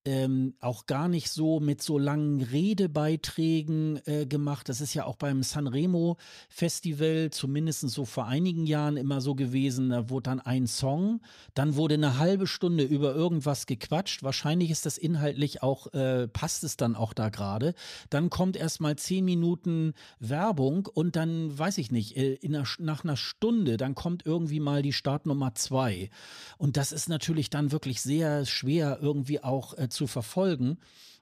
ähm, auch gar nicht so mit so langen Redebeiträgen äh, gemacht. Das ist ja auch beim Sanremo Festival zumindest so vor einigen Jahren immer so gewesen. Da wurde dann ein Song, dann wurde eine halbe Stunde über irgendwas gequatscht. Wahrscheinlich ist das inhaltlich auch, äh, passt es dann auch da gerade. Dann kommt erst mal zehn Minuten Werbung und dann, weiß ich nicht, äh, einer, nach einer Stunde, dann kommt irgendwie mal die Startnummer zwei. Und das ist natürlich dann wirklich sehr schwer irgendwie auch äh, zu verfolgen.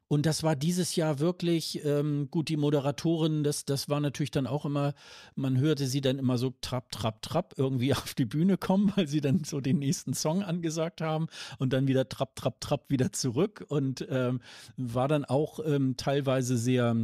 Und das war dieses Jahr wirklich, ähm, gut, die Moderatorin, das, das war natürlich dann auch immer, man hörte sie dann immer so trapp, trapp, trapp irgendwie [LAUGHS] auf die Bühne kommen, weil sie dann so den nächsten Song angesagt haben und dann wieder trapp, trapp, trapp wieder zurück und ähm, war dann auch ähm, teilweise sehr,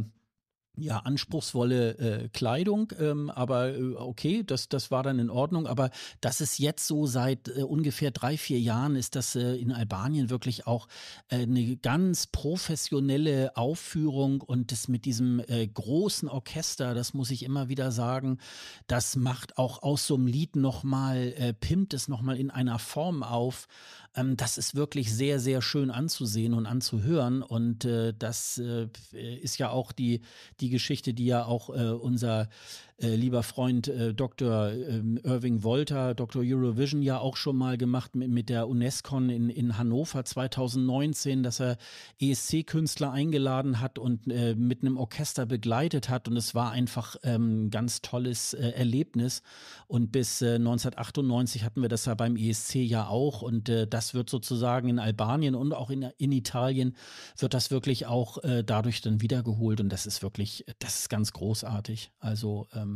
ja, anspruchsvolle äh, Kleidung, ähm, aber äh, okay, das, das war dann in Ordnung. Aber das ist jetzt so seit äh, ungefähr drei, vier Jahren ist das äh, in Albanien wirklich auch äh, eine ganz professionelle Aufführung und das mit diesem äh, großen Orchester, das muss ich immer wieder sagen, das macht auch aus so einem Lied nochmal, äh, pimmt es nochmal in einer Form auf, ähm, das ist wirklich sehr, sehr schön anzusehen und anzuhören. Und äh, das äh, ist ja auch die, die Geschichte, die ja auch äh, unser äh, lieber Freund äh, Dr. Ähm, Irving Wolter, Dr. Eurovision, ja auch schon mal gemacht mit, mit der UNESCO in, in Hannover 2019, dass er ESC-Künstler eingeladen hat und äh, mit einem Orchester begleitet hat. Und es war einfach ähm, ganz tolles äh, Erlebnis. Und bis äh, 1998 hatten wir das ja beim ESC ja auch. Und äh, das wird sozusagen in Albanien und auch in, in Italien wird das wirklich auch äh, dadurch dann wiedergeholt. Und das ist wirklich, das ist ganz großartig. Also ähm,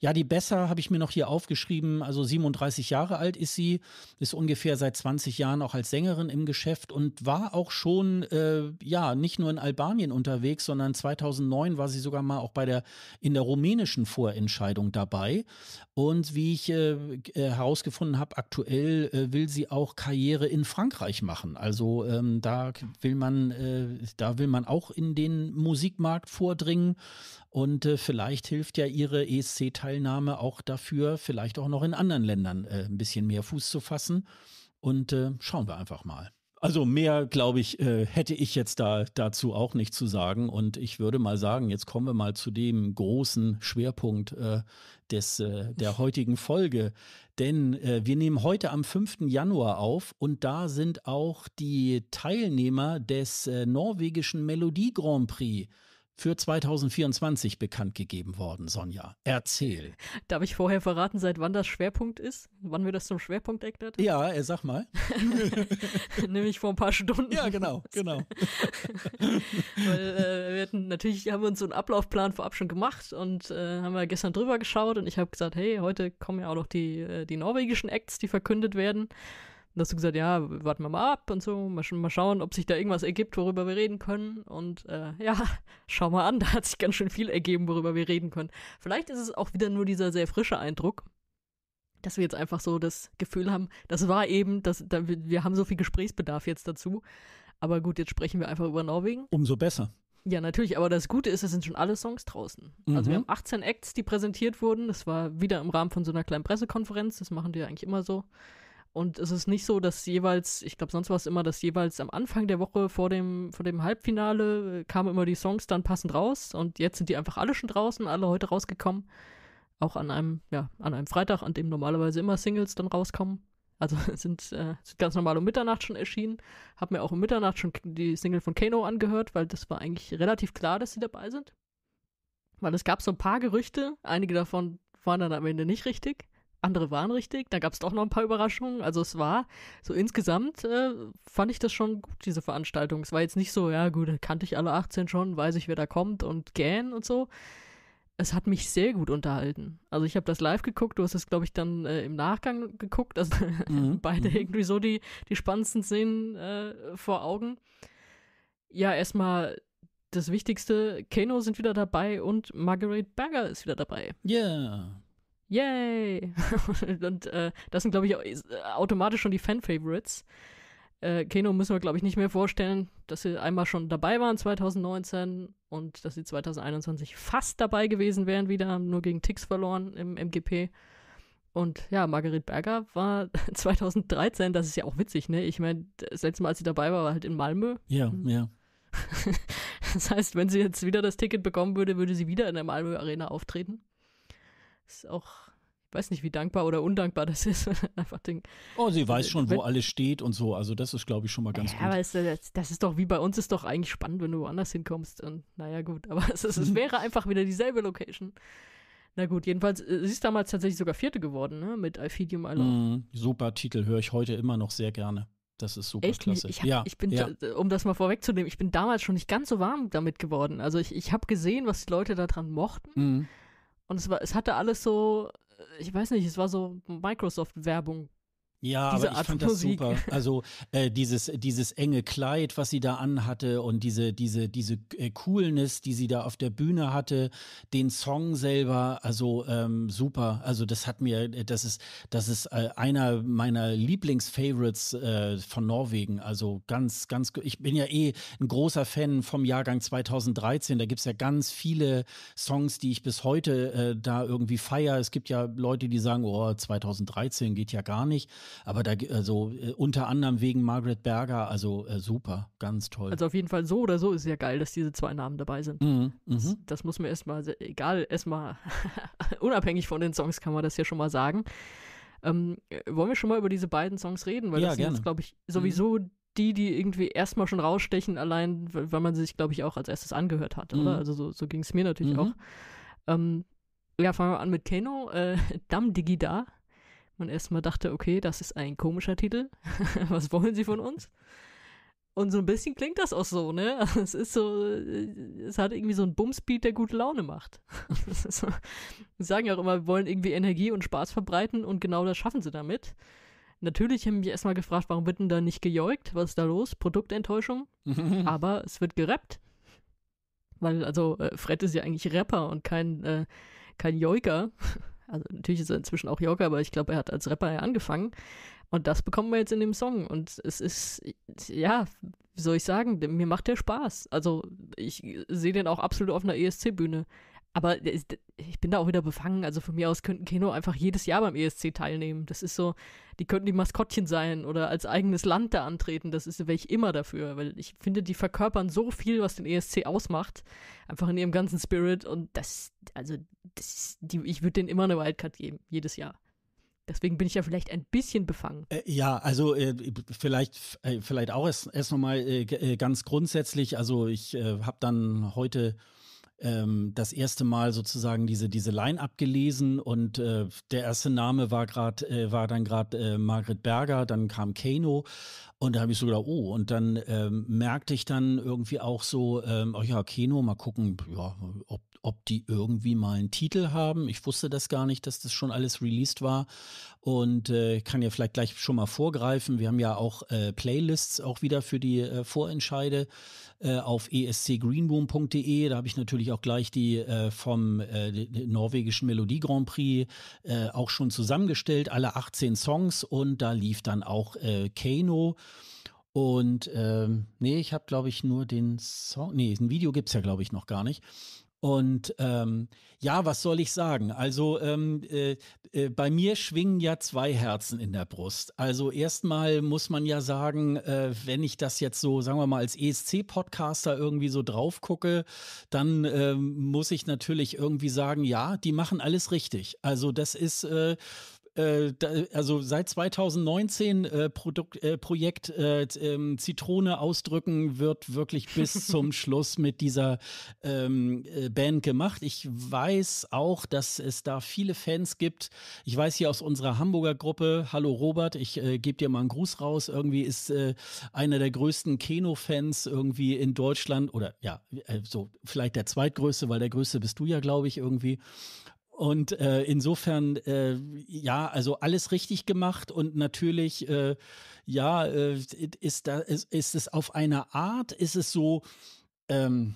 ja, die Besser habe ich mir noch hier aufgeschrieben. Also 37 Jahre alt ist sie, ist ungefähr seit 20 Jahren auch als Sängerin im Geschäft und war auch schon, äh, ja, nicht nur in Albanien unterwegs, sondern 2009 war sie sogar mal auch bei der, in der rumänischen Vorentscheidung dabei. Und wie ich äh, äh, herausgefunden habe, aktuell äh, will sie auch Karriere in Frankreich machen. Also ähm, da will man, äh, da will man auch in den Musikmarkt vordringen und äh, vielleicht hilft ja Ihre ESC-Teilnahme auch dafür, vielleicht auch noch in anderen Ländern äh, ein bisschen mehr Fuß zu fassen. Und äh, schauen wir einfach mal. Also mehr, glaube ich, äh, hätte ich jetzt da dazu auch nicht zu sagen. Und ich würde mal sagen, jetzt kommen wir mal zu dem großen Schwerpunkt äh, des, äh, der heutigen Folge. Denn wir nehmen heute am 5. Januar auf und da sind auch die Teilnehmer des norwegischen Melodie Grand Prix für 2024 bekannt gegeben worden, Sonja. Erzähl. [LAUGHS] Darf ich vorher verraten, seit wann das Schwerpunkt ist? Wann wir das zum Schwerpunkt erklärt Ja, äh, sag mal. [LAUGHS] Nämlich vor ein paar Stunden. Ja, genau, [LAUGHS] genau. Weil äh, wir hatten, natürlich haben wir uns so einen Ablaufplan vorab schon gemacht und äh, haben wir gestern drüber geschaut und ich habe gesagt, hey, heute kommen ja auch noch die, äh, die norwegischen Acts, die verkündet werden. Und hast du gesagt, ja, warten wir mal ab und so, mal, mal schauen, ob sich da irgendwas ergibt, worüber wir reden können. Und äh, [LAUGHS] ja, schau mal an, [LAUGHS] da hat sich ganz schön viel ergeben, worüber wir reden können. Vielleicht ist es auch wieder nur dieser sehr frische Eindruck, dass wir jetzt einfach so das Gefühl haben, das war eben, das, da, wir haben so viel Gesprächsbedarf jetzt dazu. Aber gut, jetzt sprechen wir einfach über Norwegen. Umso besser. Ja, natürlich, aber das Gute ist, es sind schon alle Songs draußen. Mhm. Also wir mhm. haben 18 Acts, die präsentiert wurden. Das war wieder im Rahmen von so einer kleinen Pressekonferenz. Das machen die ja eigentlich immer so. Und es ist nicht so, dass jeweils, ich glaube, sonst war es immer, dass jeweils am Anfang der Woche vor dem, vor dem Halbfinale äh, kamen immer die Songs dann passend raus und jetzt sind die einfach alle schon draußen, alle heute rausgekommen. Auch an einem, ja, an einem Freitag, an dem normalerweise immer Singles dann rauskommen. Also [LAUGHS] sind, äh, sind ganz normal um Mitternacht schon erschienen. Hab mir auch um Mitternacht schon die Single von Kano angehört, weil das war eigentlich relativ klar, dass sie dabei sind. Weil es gab so ein paar Gerüchte, einige davon waren dann am Ende nicht richtig andere waren richtig, da gab es doch noch ein paar Überraschungen. Also es war so insgesamt äh, fand ich das schon gut, diese Veranstaltung. Es war jetzt nicht so, ja gut, kannte ich alle 18 schon, weiß ich, wer da kommt und gähn und so. Es hat mich sehr gut unterhalten. Also ich habe das live geguckt, du hast es, glaube ich, dann äh, im Nachgang geguckt. Also [LAUGHS] mhm. beide mhm. irgendwie so die, die spannendsten Szenen äh, vor Augen. Ja, erstmal das Wichtigste, Kano sind wieder dabei und Marguerite Berger ist wieder dabei. Ja. Yeah. Yay! [LAUGHS] und äh, das sind, glaube ich, äh, automatisch schon die Fan-Favorites. Äh, Keno müssen wir, glaube ich, nicht mehr vorstellen, dass sie einmal schon dabei waren 2019 und dass sie 2021 fast dabei gewesen wären wieder, nur gegen Ticks verloren im MGP. Und ja, Margaret Berger war 2013, [LAUGHS] das ist ja auch witzig, ne? Ich meine, das letzte Mal, als sie dabei war, war halt in Malmö. Ja, hm. ja. [LAUGHS] das heißt, wenn sie jetzt wieder das Ticket bekommen würde, würde sie wieder in der Malmö Arena auftreten ist auch ich weiß nicht, wie dankbar oder undankbar das ist. [LAUGHS] Einfach den, oh, sie weiß äh, schon, wo wenn, alles steht und so. Also das ist, glaube ich, schon mal ganz ja, gut. Aber es, das, ist doch wie bei uns ist doch eigentlich spannend, wenn du woanders hinkommst. Und naja, gut, aber [LAUGHS] es, es, es [LAUGHS] wäre einfach wieder dieselbe Location. Na gut, jedenfalls, äh, sie ist damals tatsächlich sogar Vierte geworden, ne? Mit Alphidium Alone. Mm, super Titel, höre ich heute immer noch sehr gerne. Das ist super Echt? klasse. Ich, hab, ja, ich bin, ja. Äh, um das mal vorwegzunehmen, ich bin damals schon nicht ganz so warm damit geworden. Also ich, ich habe gesehen, was die Leute daran mochten. Mm und es war, es hatte alles so, äh, ich weiß nicht, es war so Microsoft-Werbung ja, diese aber ich Art fand Musik. das super. Also äh, dieses dieses enge Kleid, was sie da anhatte und diese diese diese äh, Coolness, die sie da auf der Bühne hatte, den Song selber, also ähm, super. Also das hat mir, äh, das ist das ist äh, einer meiner Lieblingsfavorites äh, von Norwegen. Also ganz ganz, ich bin ja eh ein großer Fan vom Jahrgang 2013. Da gibt es ja ganz viele Songs, die ich bis heute äh, da irgendwie feier. Es gibt ja Leute, die sagen, oh 2013 geht ja gar nicht. Aber da, also äh, unter anderem wegen Margaret Berger, also äh, super, ganz toll. Also auf jeden Fall so oder so ist ja geil, dass diese zwei Namen dabei sind. Mhm, das, mhm. das, muss mir erstmal, egal, erstmal [LAUGHS] unabhängig von den Songs kann man das ja schon mal sagen. Ähm, äh, wollen wir schon mal über diese beiden Songs reden? Weil ja, das gerne. sind, glaube ich, sowieso mhm. die, die irgendwie erstmal schon rausstechen, allein, weil man sie sich, glaube ich, auch als erstes angehört hat, mhm. oder? Also so, so ging es mir natürlich mhm. auch. Ähm, ja, fangen wir an mit Keno. Äh, [LAUGHS] Dam Digida und erstmal dachte, okay, das ist ein komischer Titel. [LAUGHS] Was wollen sie von uns? Und so ein bisschen klingt das auch so, ne? Also es ist so, äh, es hat irgendwie so einen Bumsbeat, der gute Laune macht. [LAUGHS] so, sie sagen ja auch immer, wir wollen irgendwie Energie und Spaß verbreiten und genau das schaffen sie damit. Natürlich haben mich erstmal gefragt, warum wird denn da nicht gejoigt? Was ist da los? Produktenttäuschung? [LAUGHS] Aber es wird gerappt. Weil, also, äh, Fred ist ja eigentlich Rapper und kein, äh, kein Joiker also natürlich ist er inzwischen auch Yorker, aber ich glaube, er hat als Rapper ja angefangen. Und das bekommen wir jetzt in dem Song. Und es ist, ja, wie soll ich sagen, mir macht der Spaß. Also ich sehe den auch absolut auf einer ESC-Bühne. Aber ich bin da auch wieder befangen. Also von mir aus könnten Keno einfach jedes Jahr beim ESC teilnehmen. Das ist so, die könnten die Maskottchen sein oder als eigenes Land da antreten. Das ist, wäre ich immer dafür, weil ich finde, die verkörpern so viel, was den ESC ausmacht. Einfach in ihrem ganzen Spirit. Und das, also, das, die, ich würde denen immer eine Wildcard geben, jedes Jahr. Deswegen bin ich ja vielleicht ein bisschen befangen. Äh, ja, also äh, vielleicht, äh, vielleicht auch erst, erst nochmal äh, äh, ganz grundsätzlich. Also ich äh, habe dann heute ähm, das erste Mal sozusagen diese, diese Line abgelesen und äh, der erste Name war gerade, äh, war dann gerade äh, Margret Berger, dann kam Kano und da habe ich so gedacht, oh, und dann ähm, merkte ich dann irgendwie auch so, ähm, oh ja, Keno, mal gucken, ja, ob ob die irgendwie mal einen Titel haben. Ich wusste das gar nicht, dass das schon alles released war. Und äh, kann ja vielleicht gleich schon mal vorgreifen. Wir haben ja auch äh, Playlists auch wieder für die äh, Vorentscheide äh, auf escgreenboom.de. Da habe ich natürlich auch gleich die äh, vom äh, norwegischen Melodie Grand Prix äh, auch schon zusammengestellt, alle 18 Songs. Und da lief dann auch äh, Kano. Und ähm, nee, ich habe, glaube ich, nur den Song. Nee, ein Video gibt es ja, glaube ich, noch gar nicht. Und ähm, ja, was soll ich sagen? Also ähm, äh, äh, bei mir schwingen ja zwei Herzen in der Brust. Also erstmal muss man ja sagen, äh, wenn ich das jetzt so, sagen wir mal, als ESC-Podcaster irgendwie so drauf gucke, dann ähm, muss ich natürlich irgendwie sagen, ja, die machen alles richtig. Also das ist, äh, äh, da, also seit 2019 äh, Produkt, äh, Projekt äh, ähm, Zitrone ausdrücken wird wirklich bis [LAUGHS] zum Schluss mit dieser ähm, äh, Band gemacht. Ich weiß auch, dass es da viele Fans gibt. Ich weiß hier aus unserer Hamburger Gruppe, hallo Robert, ich gebe dir mal einen Gruß raus. Irgendwie ist einer der größten Keno-Fans irgendwie in Deutschland oder ja, so vielleicht der zweitgrößte, weil der größte bist du ja, glaube ich, irgendwie. Und äh, insofern, äh, ja, also alles richtig gemacht und natürlich, äh, ja, äh, ist, da, ist, ist es auf eine Art, ist es so, ähm,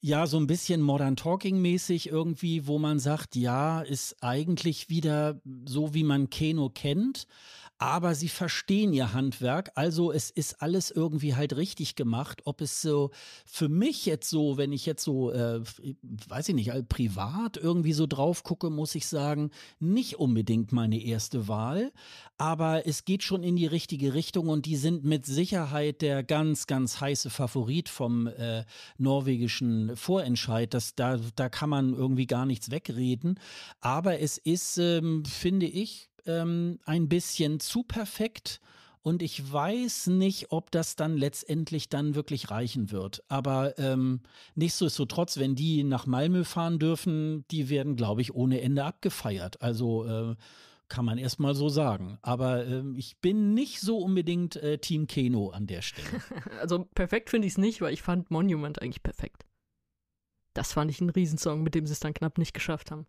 ja, so ein bisschen Modern Talking-mäßig irgendwie, wo man sagt, ja, ist eigentlich wieder so, wie man Keno kennt, aber sie verstehen ihr Handwerk. Also es ist alles irgendwie halt richtig gemacht. Ob es so für mich jetzt so, wenn ich jetzt so, äh, weiß ich nicht, privat irgendwie so drauf gucke, muss ich sagen, nicht unbedingt meine erste Wahl. Aber es geht schon in die richtige Richtung und die sind mit Sicherheit der ganz, ganz heiße Favorit vom äh, norwegischen Vorentscheid. Das, da, da kann man irgendwie gar nichts wegreden. Aber es ist, ähm, finde ich, ähm, ein bisschen zu perfekt. Und ich weiß nicht, ob das dann letztendlich dann wirklich reichen wird. Aber ähm, nichtsdestotrotz, wenn die nach Malmö fahren dürfen, die werden, glaube ich, ohne Ende abgefeiert. Also äh, kann man erstmal so sagen. Aber äh, ich bin nicht so unbedingt äh, Team Keno an der Stelle. [LAUGHS] Also perfekt finde ich es nicht, weil ich fand Monument eigentlich perfekt. Das fand ich ein Riesensong, mit dem sie es dann knapp nicht geschafft haben.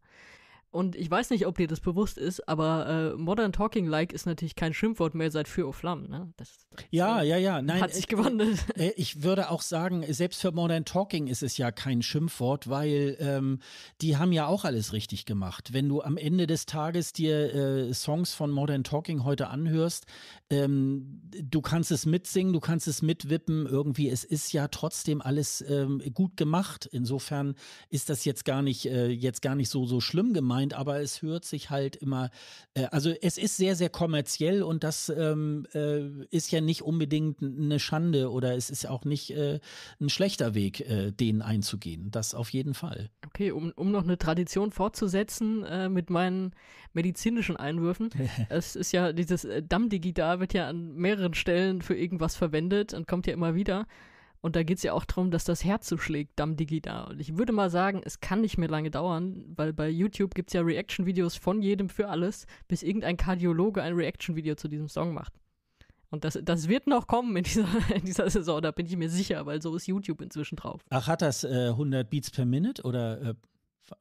Und ich weiß nicht, ob dir das bewusst ist, aber äh, Modern Talking Like ist natürlich kein Schimpfwort mehr seit Für Flammen. Ne? Das, das, ja, ja, ja. Nein, hat sich äh, gewandelt. Äh, ich würde auch sagen, selbst für Modern Talking ist es ja kein Schimpfwort, weil ähm, die haben ja auch alles richtig gemacht. Wenn du am Ende des Tages dir äh, Songs von Modern Talking heute anhörst, ähm, du kannst es mitsingen, du kannst es mitwippen. Irgendwie, es ist ja trotzdem alles ähm, gut gemacht. Insofern ist das jetzt gar nicht, äh, jetzt gar nicht so, so schlimm gemeint meint, aber es hört sich halt immer, äh, also es ist sehr, sehr kommerziell und das ähm, äh, ist ja nicht unbedingt eine Schande oder es ist auch nicht äh, ein schlechter Weg, äh, den einzugehen. Das auf jeden Fall. Okay, um, um noch eine Tradition fortzusetzen äh, mit meinen medizinischen Einwürfen. [LAUGHS] es ist ja, dieses äh, Dammdigital wird ja an mehreren Stellen für irgendwas verwendet und kommt ja immer wieder. Und da geht es ja auch darum, dass das Herz so schlägt, dam digida. Und ich würde mal sagen, es kann nicht mehr lange dauern, weil bei YouTube gibt es ja Reaction-Videos von jedem für alles, bis irgendein Kardiologe ein Reaction-Video zu diesem Song macht. Und das, das wird noch kommen in dieser, [LAUGHS] in dieser Saison, da bin ich mir sicher, weil so ist YouTube inzwischen drauf. Ach, hat das äh, 100 Beats per Minute oder äh,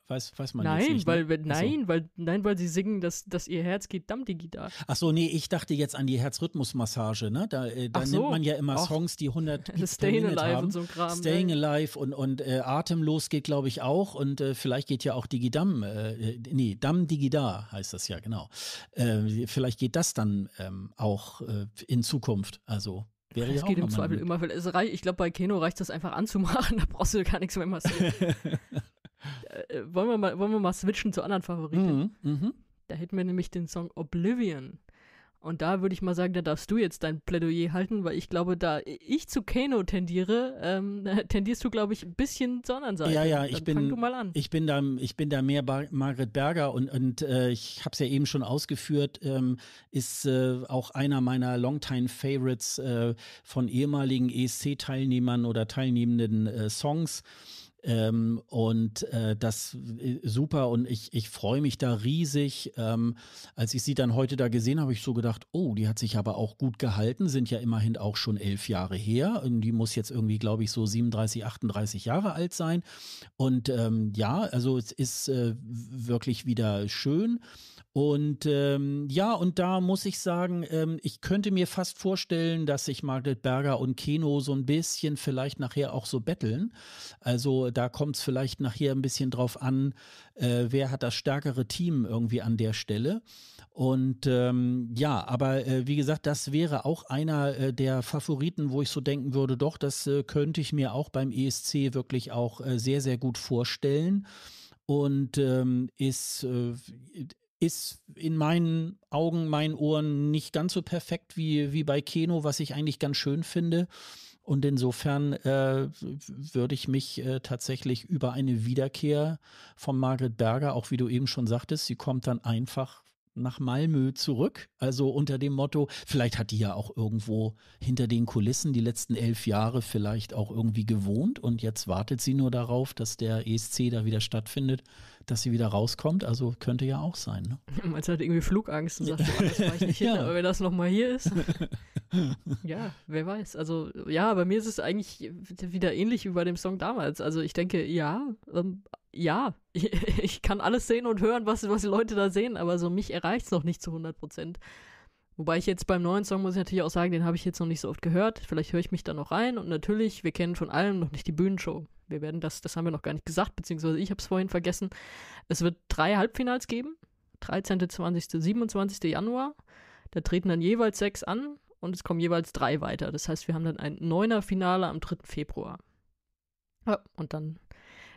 Weiß, weiß man nein, jetzt nicht. Ne? Weil, ne? Nein, so. weil, nein, weil sie singen, dass, dass ihr Herz geht dammdigi da. Ach so, nee, ich dachte jetzt an die Herzrhythmusmassage, ne? Da, äh, da nimmt man ja immer Och. Songs, die 100 [LAUGHS] Beats Staying Alive haben. und so ein Kram. Staying ey. Alive und, und äh, Atemlos geht, glaube ich, auch. Und äh, vielleicht geht ja auch Digidam, äh, äh nee, Dam Digida heißt das ja, genau. Äh, vielleicht geht das dann ähm, auch äh, in Zukunft, also Wäre es ja geht im Zweifel immer, weil es reicht, ich glaube, bei Keno reicht das einfach anzumachen, [LAUGHS] da brauchst du gar nichts mehr massieren. [LAUGHS] Äh, äh, wollen, wir mal, wollen wir mal switchen zu anderen Favoriten? Mhm, mh. Da hätten wir nämlich den Song Oblivion. Und da würde ich mal sagen, da darfst du jetzt dein Plädoyer halten, weil ich glaube, da ich zu Kano tendiere, ähm, [LAUGHS] tendierst du, glaube ich, ein bisschen zur anderen Seite. Ja, ja, ich Dann bin, fang du mal an. ich bin da, ich bin da mehr Bar Margret Berger und, und äh, ich habe es ja eben schon ausgeführt, ähm, ist äh, auch einer meiner Longtime Favorites äh, von ehemaligen ESC-Teilnehmern oder teilnehmenden äh, Songs. Ähm, und äh, das äh, super und ich, ich freue mich da riesig. Ähm, als ich sie dann heute da gesehen habe, ich so gedacht, oh, die hat sich aber auch gut gehalten, sind ja immerhin auch schon elf Jahre her. Und die muss jetzt irgendwie, glaube ich, so 37, 38 Jahre alt sein. Und ähm, ja, also es ist äh, wirklich wieder schön. Und ähm, ja, und da muss ich sagen, ähm, ich könnte mir fast vorstellen, dass sich Margaret Berger und Keno so ein bisschen vielleicht nachher auch so betteln. Also da kommt es vielleicht nachher ein bisschen drauf an, äh, wer hat das stärkere Team irgendwie an der Stelle. Und ähm, ja, aber äh, wie gesagt, das wäre auch einer äh, der Favoriten, wo ich so denken würde, doch, das äh, könnte ich mir auch beim ESC wirklich auch äh, sehr, sehr gut vorstellen und ähm, ist äh, ist in meinen Augen, meinen Ohren nicht ganz so perfekt wie, wie bei Keno, was ich eigentlich ganz schön finde. Und insofern äh, würde ich mich äh, tatsächlich über eine Wiederkehr von Margret Berger, auch wie du eben schon sagtest, sie kommt dann einfach nach Malmö zurück. Also unter dem Motto, vielleicht hat die ja auch irgendwo hinter den Kulissen die letzten elf Jahre vielleicht auch irgendwie gewohnt und jetzt wartet sie nur darauf, dass der ESC da wieder stattfindet dass sie wieder rauskommt. Also könnte ja auch sein. Ne? [LAUGHS] Man hat irgendwie Flugangst und sagt, oh, das war ich nicht [LAUGHS] hin, ja. aber wenn das nochmal hier ist. [LAUGHS] ja, wer weiß. Also ja, bei mir ist es eigentlich wieder ähnlich wie bei dem Song damals. Also ich denke, ja, ähm, ja, ich, ich kann alles sehen und hören, was, was die Leute da sehen, aber so mich erreicht es noch nicht zu 100 Prozent. Wobei ich jetzt beim neuen Song muss ich natürlich auch sagen, den habe ich jetzt noch nicht so oft gehört. Vielleicht höre ich mich da noch rein und natürlich, wir kennen von allem noch nicht die Bühnenshow. Wir werden das, das haben wir noch gar nicht gesagt, beziehungsweise ich habe es vorhin vergessen. Es wird drei Halbfinals geben. 13., 20., 27. Januar. Da treten dann jeweils sechs an und es kommen jeweils drei weiter. Das heißt, wir haben dann ein neuner Finale am 3. Februar. Ja, und dann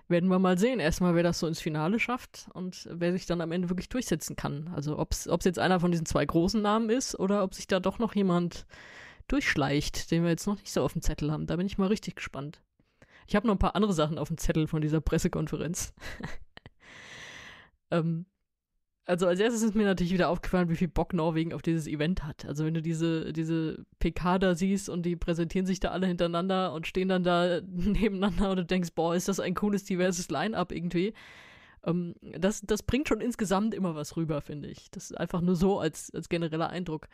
werden wir mal sehen. Erstmal, wer das so ins Finale schafft und wer sich dann am Ende wirklich durchsetzen kann. Also ob es jetzt einer von diesen zwei großen Namen ist oder ob sich da doch noch jemand durchschleicht, den wir jetzt noch nicht so auf dem Zettel haben. Da bin ich mal richtig gespannt. Ich habe noch ein paar andere Sachen auf dem Zettel von dieser Pressekonferenz. [LAUGHS] ähm, also als erstes ist mir natürlich wieder aufgefallen, wie viel Bock Norwegen auf dieses Event hat. Also wenn du diese, diese PK da siehst und die präsentieren sich da alle hintereinander und stehen dann da [LAUGHS] nebeneinander und du denkst, boah, ist das ein cooles, diverses Line-up irgendwie. Ähm, das, das bringt schon insgesamt immer was rüber, finde ich. Das ist einfach nur so als, als genereller Eindruck.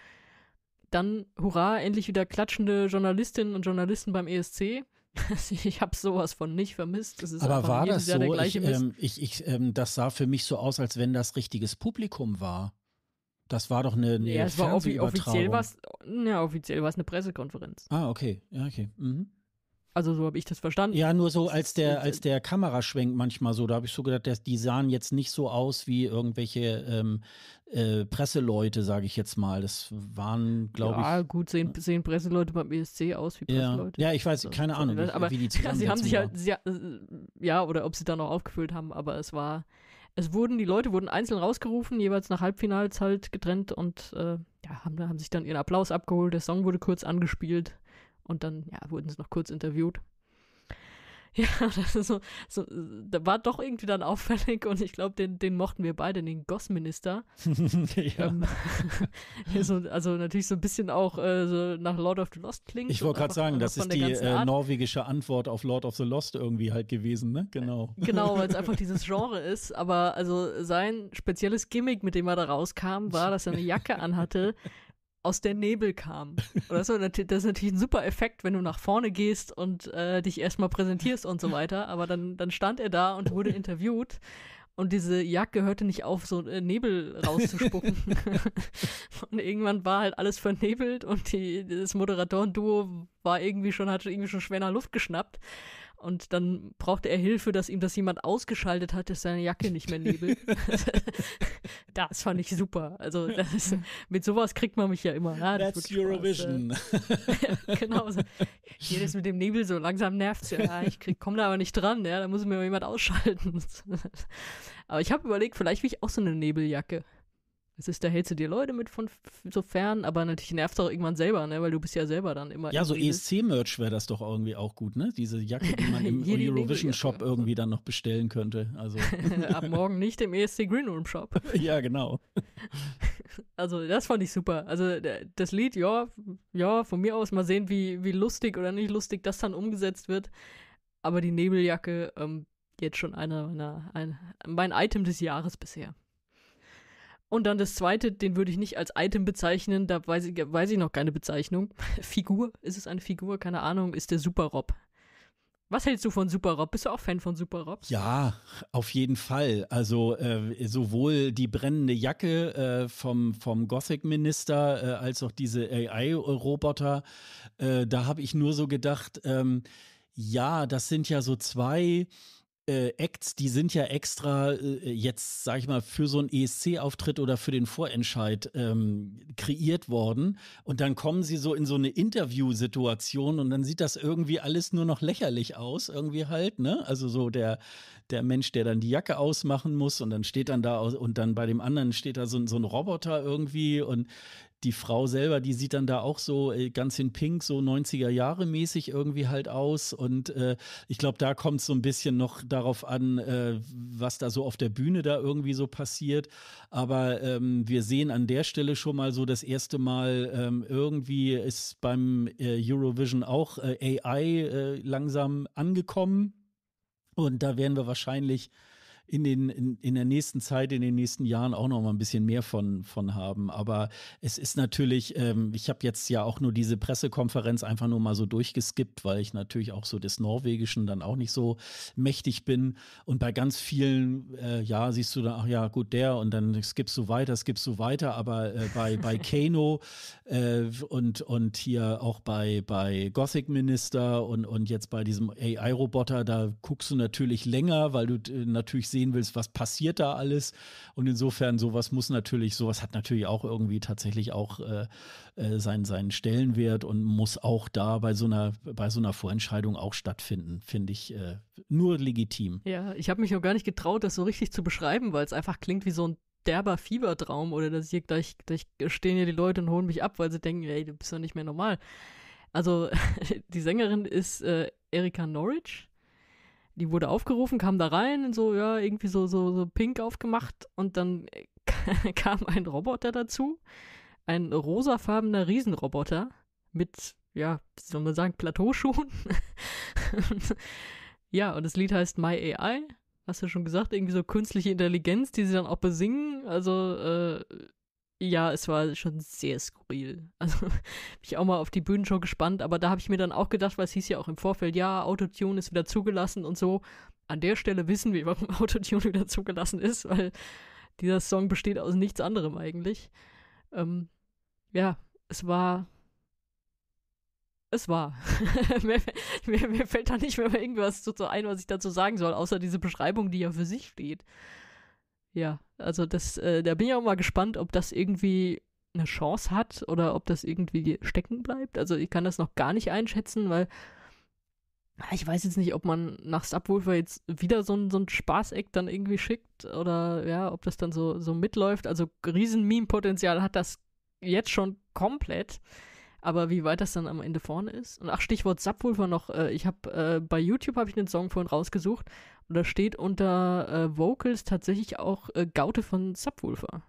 Dann, hurra, endlich wieder klatschende Journalistinnen und Journalisten beim ESC. [LAUGHS] ich habe sowas von nicht vermisst. Aber war das so? Ich, ähm, ich, ich, ähm, das sah für mich so aus, als wenn das richtiges Publikum war. Das war doch eine, eine ja, es war offiziell was, ja, offiziell war es eine Pressekonferenz. Ah, okay, ja, okay. Mhm. Also so habe ich das verstanden. Ja, nur so als der, als der Kameraschwenk manchmal so, da habe ich so gedacht, dass die sahen jetzt nicht so aus wie irgendwelche ähm, äh, Presseleute, sage ich jetzt mal. Das waren, glaube ja, ich. Ja, gut, sehen, sehen Presseleute beim ESC aus wie Presseleute. Ja, ja ich weiß, keine Ahnung, wie, aber, wie die [LAUGHS] Sie haben sich halt, sie, äh, ja, oder ob sie da noch aufgefüllt haben, aber es war, es wurden, die Leute wurden einzeln rausgerufen, jeweils nach Halbfinals halt getrennt und äh, ja, haben, haben sich dann ihren Applaus abgeholt, der Song wurde kurz angespielt. Und dann, ja, wurden sie noch kurz interviewt. [LAUGHS] Ja, das ist so, so, da war doch irgendwie dann auffällig und ich glaube, den, den mochten wir beide, den Gossminister. [LAUGHS] ja. Ähm, [LAUGHS] so, also natürlich so ein bisschen auch äh, so nach Lord of the Lost klingt. Ich wollte gerade sagen, das ist die äh, norwegische Antwort auf Lord of the Lost irgendwie halt gewesen, ne? Genau. Äh, genau, weil es einfach dieses Genre ist, aber also sein spezielles Gimmick, mit dem er da rauskam, war, dass er eine Jacke anhatte, aus der Nebel kam. Oder so. Das ist natürlich ein super Effekt, wenn du nach vorne gehst und äh, dich erstmal präsentierst und so weiter. Aber dann, dann stand er da und wurde interviewt. Und diese Jacke hörte nicht auf, so äh, Nebel rauszuspucken. [LAUGHS] und irgendwann war halt alles vernebelt und die, das Moderatorenduo war irgendwie schon, hatte irgendwie schon schwer nach Luft geschnappt. Und dann brauchte er Hilfe, dass ihm das jemand ausgeschaltet hat, dass seine Jacke nicht mehr nebelt. [LAUGHS] [LAUGHS] das fand ich super. Also ist, mit sowas kriegt man mich ja immer. Ja, ne? das That's Eurovision. Äh. [LAUGHS] genau. So. Jedes mit dem Nebel so langsam nervt. ja. ja ich komme da aber nicht dran. Ja, da muss mir jemand ausschalten. aber ich habe überlegt, vielleicht will ich auch so eine Nebeljacke. Es ist, da hältst du dir Leute mit von so fern, aber natürlich nervt es auch irgendwann selber, ne? Weil du bist ja selber dann immer. Ja, so ESC-Merch e wäre das doch irgendwie auch gut, ne? Diese Jacke, die man [LAUGHS] im Eurovision-Shop irgendwie dann noch bestellen könnte. Also. [LAUGHS] Ab morgen nicht im ESC greenroom Shop. [LAUGHS] ja, genau. Also, das fand ich super. Also, das Lied, ja, ja, von mir aus mal sehen, wie, wie lustig oder nicht lustig das dann umgesetzt wird. Aber die Nebeljacke, ähm, jetzt schon einer, eine, ein, mein Item des Jahres bisher. Und dann das zweite, den würde ich nicht als Item bezeichnen, da weiß ich, weiß ich noch keine Bezeichnung. [LAUGHS] Figur, ist es eine Figur? Keine Ahnung, ist der Super Rob. Was hältst du von Super Rob? Bist du auch Fan von Super Rob? Ja, auf jeden Fall. Also äh, sowohl die brennende Jacke äh, vom, vom Gothic-Minister äh, als auch diese AI-Roboter. Äh, da habe ich nur so gedacht, ähm, ja, das sind ja so zwei äh, Acts, die sind ja extra äh, jetzt, sag ich mal, für so einen ESC-Auftritt oder für den Vorentscheid ähm, kreiert worden. Und dann kommen sie so in so eine Interview-Situation und dann sieht das irgendwie alles nur noch lächerlich aus, irgendwie halt, ne? Also so der, der Mensch, der dann die Jacke ausmachen muss und dann steht dann da und dann bei dem anderen steht da so, so ein Roboter irgendwie und die Frau selber, die sieht dann da auch so äh, ganz in Pink, so 90er Jahre mäßig irgendwie halt aus. Und äh, ich glaube, da kommt es so ein bisschen noch darauf an, äh, was da so auf der Bühne da irgendwie so passiert. Aber ähm, wir sehen an der Stelle schon mal so das erste Mal, ähm, irgendwie ist beim äh, Eurovision auch äh, AI langsam angekommen. Und da werden wir wahrscheinlich in, den, in, in der nächsten Zeit, in den nächsten Jahren auch noch mal ein bisschen mehr von, von haben. Aber es ist natürlich, ähm, ich habe jetzt ja auch nur diese Pressekonferenz einfach nur mal so durchgeskippt, weil ich natürlich auch so des Norwegischen dann auch nicht so mächtig bin. Und bei ganz vielen, äh, ja, siehst du da, ach ja, gut, der und dann skippst du weiter, skippst du weiter. Aber äh, bei, bei [LAUGHS] Kano äh, und, und hier auch bei, bei Gothic Minister und, und jetzt bei diesem AI-Roboter, da guckst du natürlich länger, weil du äh, natürlich siehst, sehen willst, was passiert da alles. Und insofern, sowas muss natürlich, sowas hat natürlich auch irgendwie tatsächlich auch äh, äh, seinen, seinen Stellenwert und muss auch da bei so einer, bei so einer Vorentscheidung auch stattfinden, finde ich äh, nur legitim. Ja, ich habe mich auch gar nicht getraut, das so richtig zu beschreiben, weil es einfach klingt wie so ein derber Fiebertraum oder dass hier gleich, gleich stehen hier die Leute und holen mich ab, weil sie denken, ey, du bist doch nicht mehr normal. Also [LAUGHS] die Sängerin ist äh, Erika Norwich die wurde aufgerufen, kam da rein und so, ja, irgendwie so, so, so pink aufgemacht und dann [LAUGHS] kam ein Roboter dazu. Ein rosafarbener Riesenroboter mit, ja, wie soll man sagen, Plateauschuhen. [LAUGHS] ja, und das Lied heißt My AI. Hast du schon gesagt, irgendwie so künstliche Intelligenz, die sie dann auch besingen. Also, äh, ja, es war schon sehr skurril. [LAUGHS] Also mich auch mal auf die Bühnenshow gespannt, aber da habe ich mir dann auch gedacht, weil es hieß ja auch im Vorfeld, ja, Autotune ist wieder zugelassen und so. An der Stelle wissen wir, [LAUGHS] warum Autotune wieder zugelassen ist, weil dieser Song besteht aus nichts anderem eigentlich. Ähm, ja, es war. Es war. [LAUGHS] mir, mir, mir, fällt da nicht mehr irgendwas so ein, was ich dazu sagen soll, außer diese Beschreibung, die ja für sich steht. Ja, also das, äh, da bin ich auch mal gespannt, ob das irgendwie eine Chance hat oder ob das irgendwie stecken bleibt. Also ich kann das noch gar nicht einschätzen, weil ah, ich weiß jetzt nicht, ob man nach Subwoofer jetzt wieder so ein, so ein Spaßeck dann irgendwie schickt oder ja, ob das dann so, so mitläuft. Also riesen Meme-Potenzial hat das jetzt schon komplett. Aber wie weit das dann am Ende vorne ist. Und ach, Stichwort Subwoofer noch. Äh, ich habe äh, bei YouTube habe ich einen Song vorhin rausgesucht und da steht unter äh, Vocals tatsächlich auch äh, Gaute von Subwoofer.